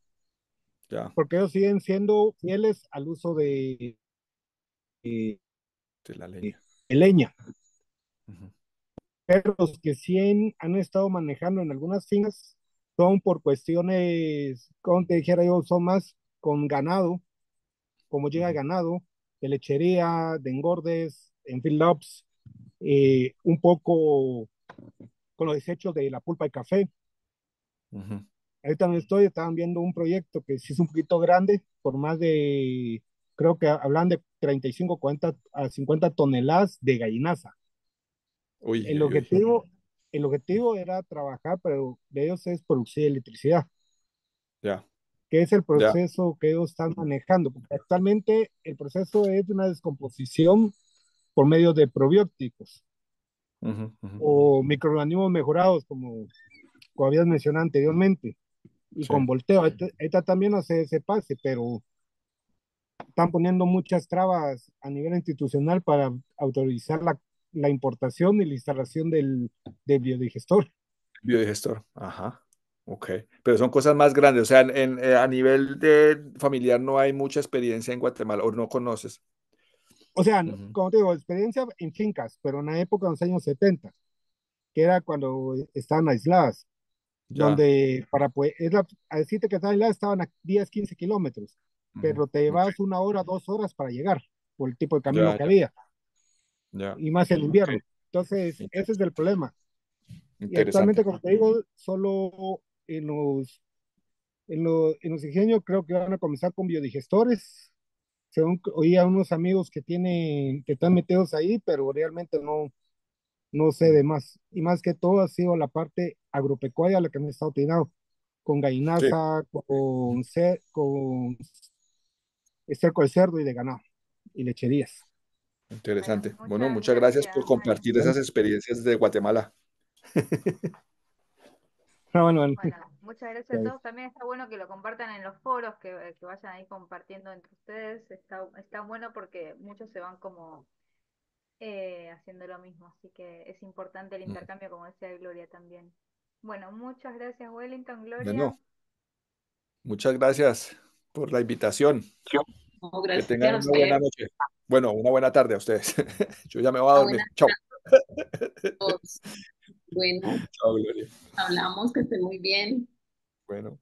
Porque ellos siguen siendo fieles al uso de, eh, la leña. Pero los que sí han estado manejando en algunas fincas son por cuestiones, como te dijera yo, son más con ganado, como llega el ganado, de lechería, de engordes, en phil ups, eh, un poco con los desechos de la pulpa de café. Ahorita Ahí también estoy, estaban viendo un proyecto que sí es un poquito grande, por más de, creo que hablan de 35, 40 a 50 toneladas de gallinaza. el, objetivo, el objetivo era trabajar, pero de ellos es producir electricidad. Ya. Que es el proceso que ellos están manejando. actualmente el proceso es una descomposición por medio de probióticos o microorganismos mejorados, como, habías mencionado anteriormente, y con volteo. Esta, también hace ese pase, pero están poniendo muchas trabas a nivel institucional para autorizar la la importación y la instalación del, biodigestor. Biodigestor, ajá. Ok, pero son cosas más grandes. O sea, eh, a nivel de familiar no hay mucha experiencia en Guatemala o no conoces. O sea, como te digo, experiencia en fincas, pero en la época de los años 70, que era cuando estaban aisladas. Donde para a decirte que estaban aisladas estaban a 10, 15 kilómetros, pero te llevas una hora, dos horas para llegar por el tipo de camino que había. Y más en invierno. Entonces, ese es el problema. Y actualmente, como te digo, solo en los, en, los, en los ingenios creo que van a comenzar con biodigestores. Según oí a unos amigos que tienen, que están metidos ahí, pero realmente no, no sé de más. Y más que todo ha sido la parte agropecuaria la que han estado tirando, con gallinaza, con, con cerco de cerdo y de ganado, y lecherías. Interesante. Bueno, muchas, gracias, por compartir esas experiencias de Guatemala. Ah, bueno, muchas gracias a todos. También está bueno que lo compartan en los foros, que, que vayan ahí compartiendo entre ustedes. Está, bueno porque muchos se van como eh, haciendo lo mismo, así que es importante el mm. intercambio, como decía Gloria también. Bueno, muchas gracias Wellington, Gloria. muchas gracias por la invitación. Que tengan una buena noche. Bueno, una buena tarde a ustedes. Yo ya me voy a dormir. Chao. Bueno, Chao, Gloria. hablamos, que esté muy bien. Bueno.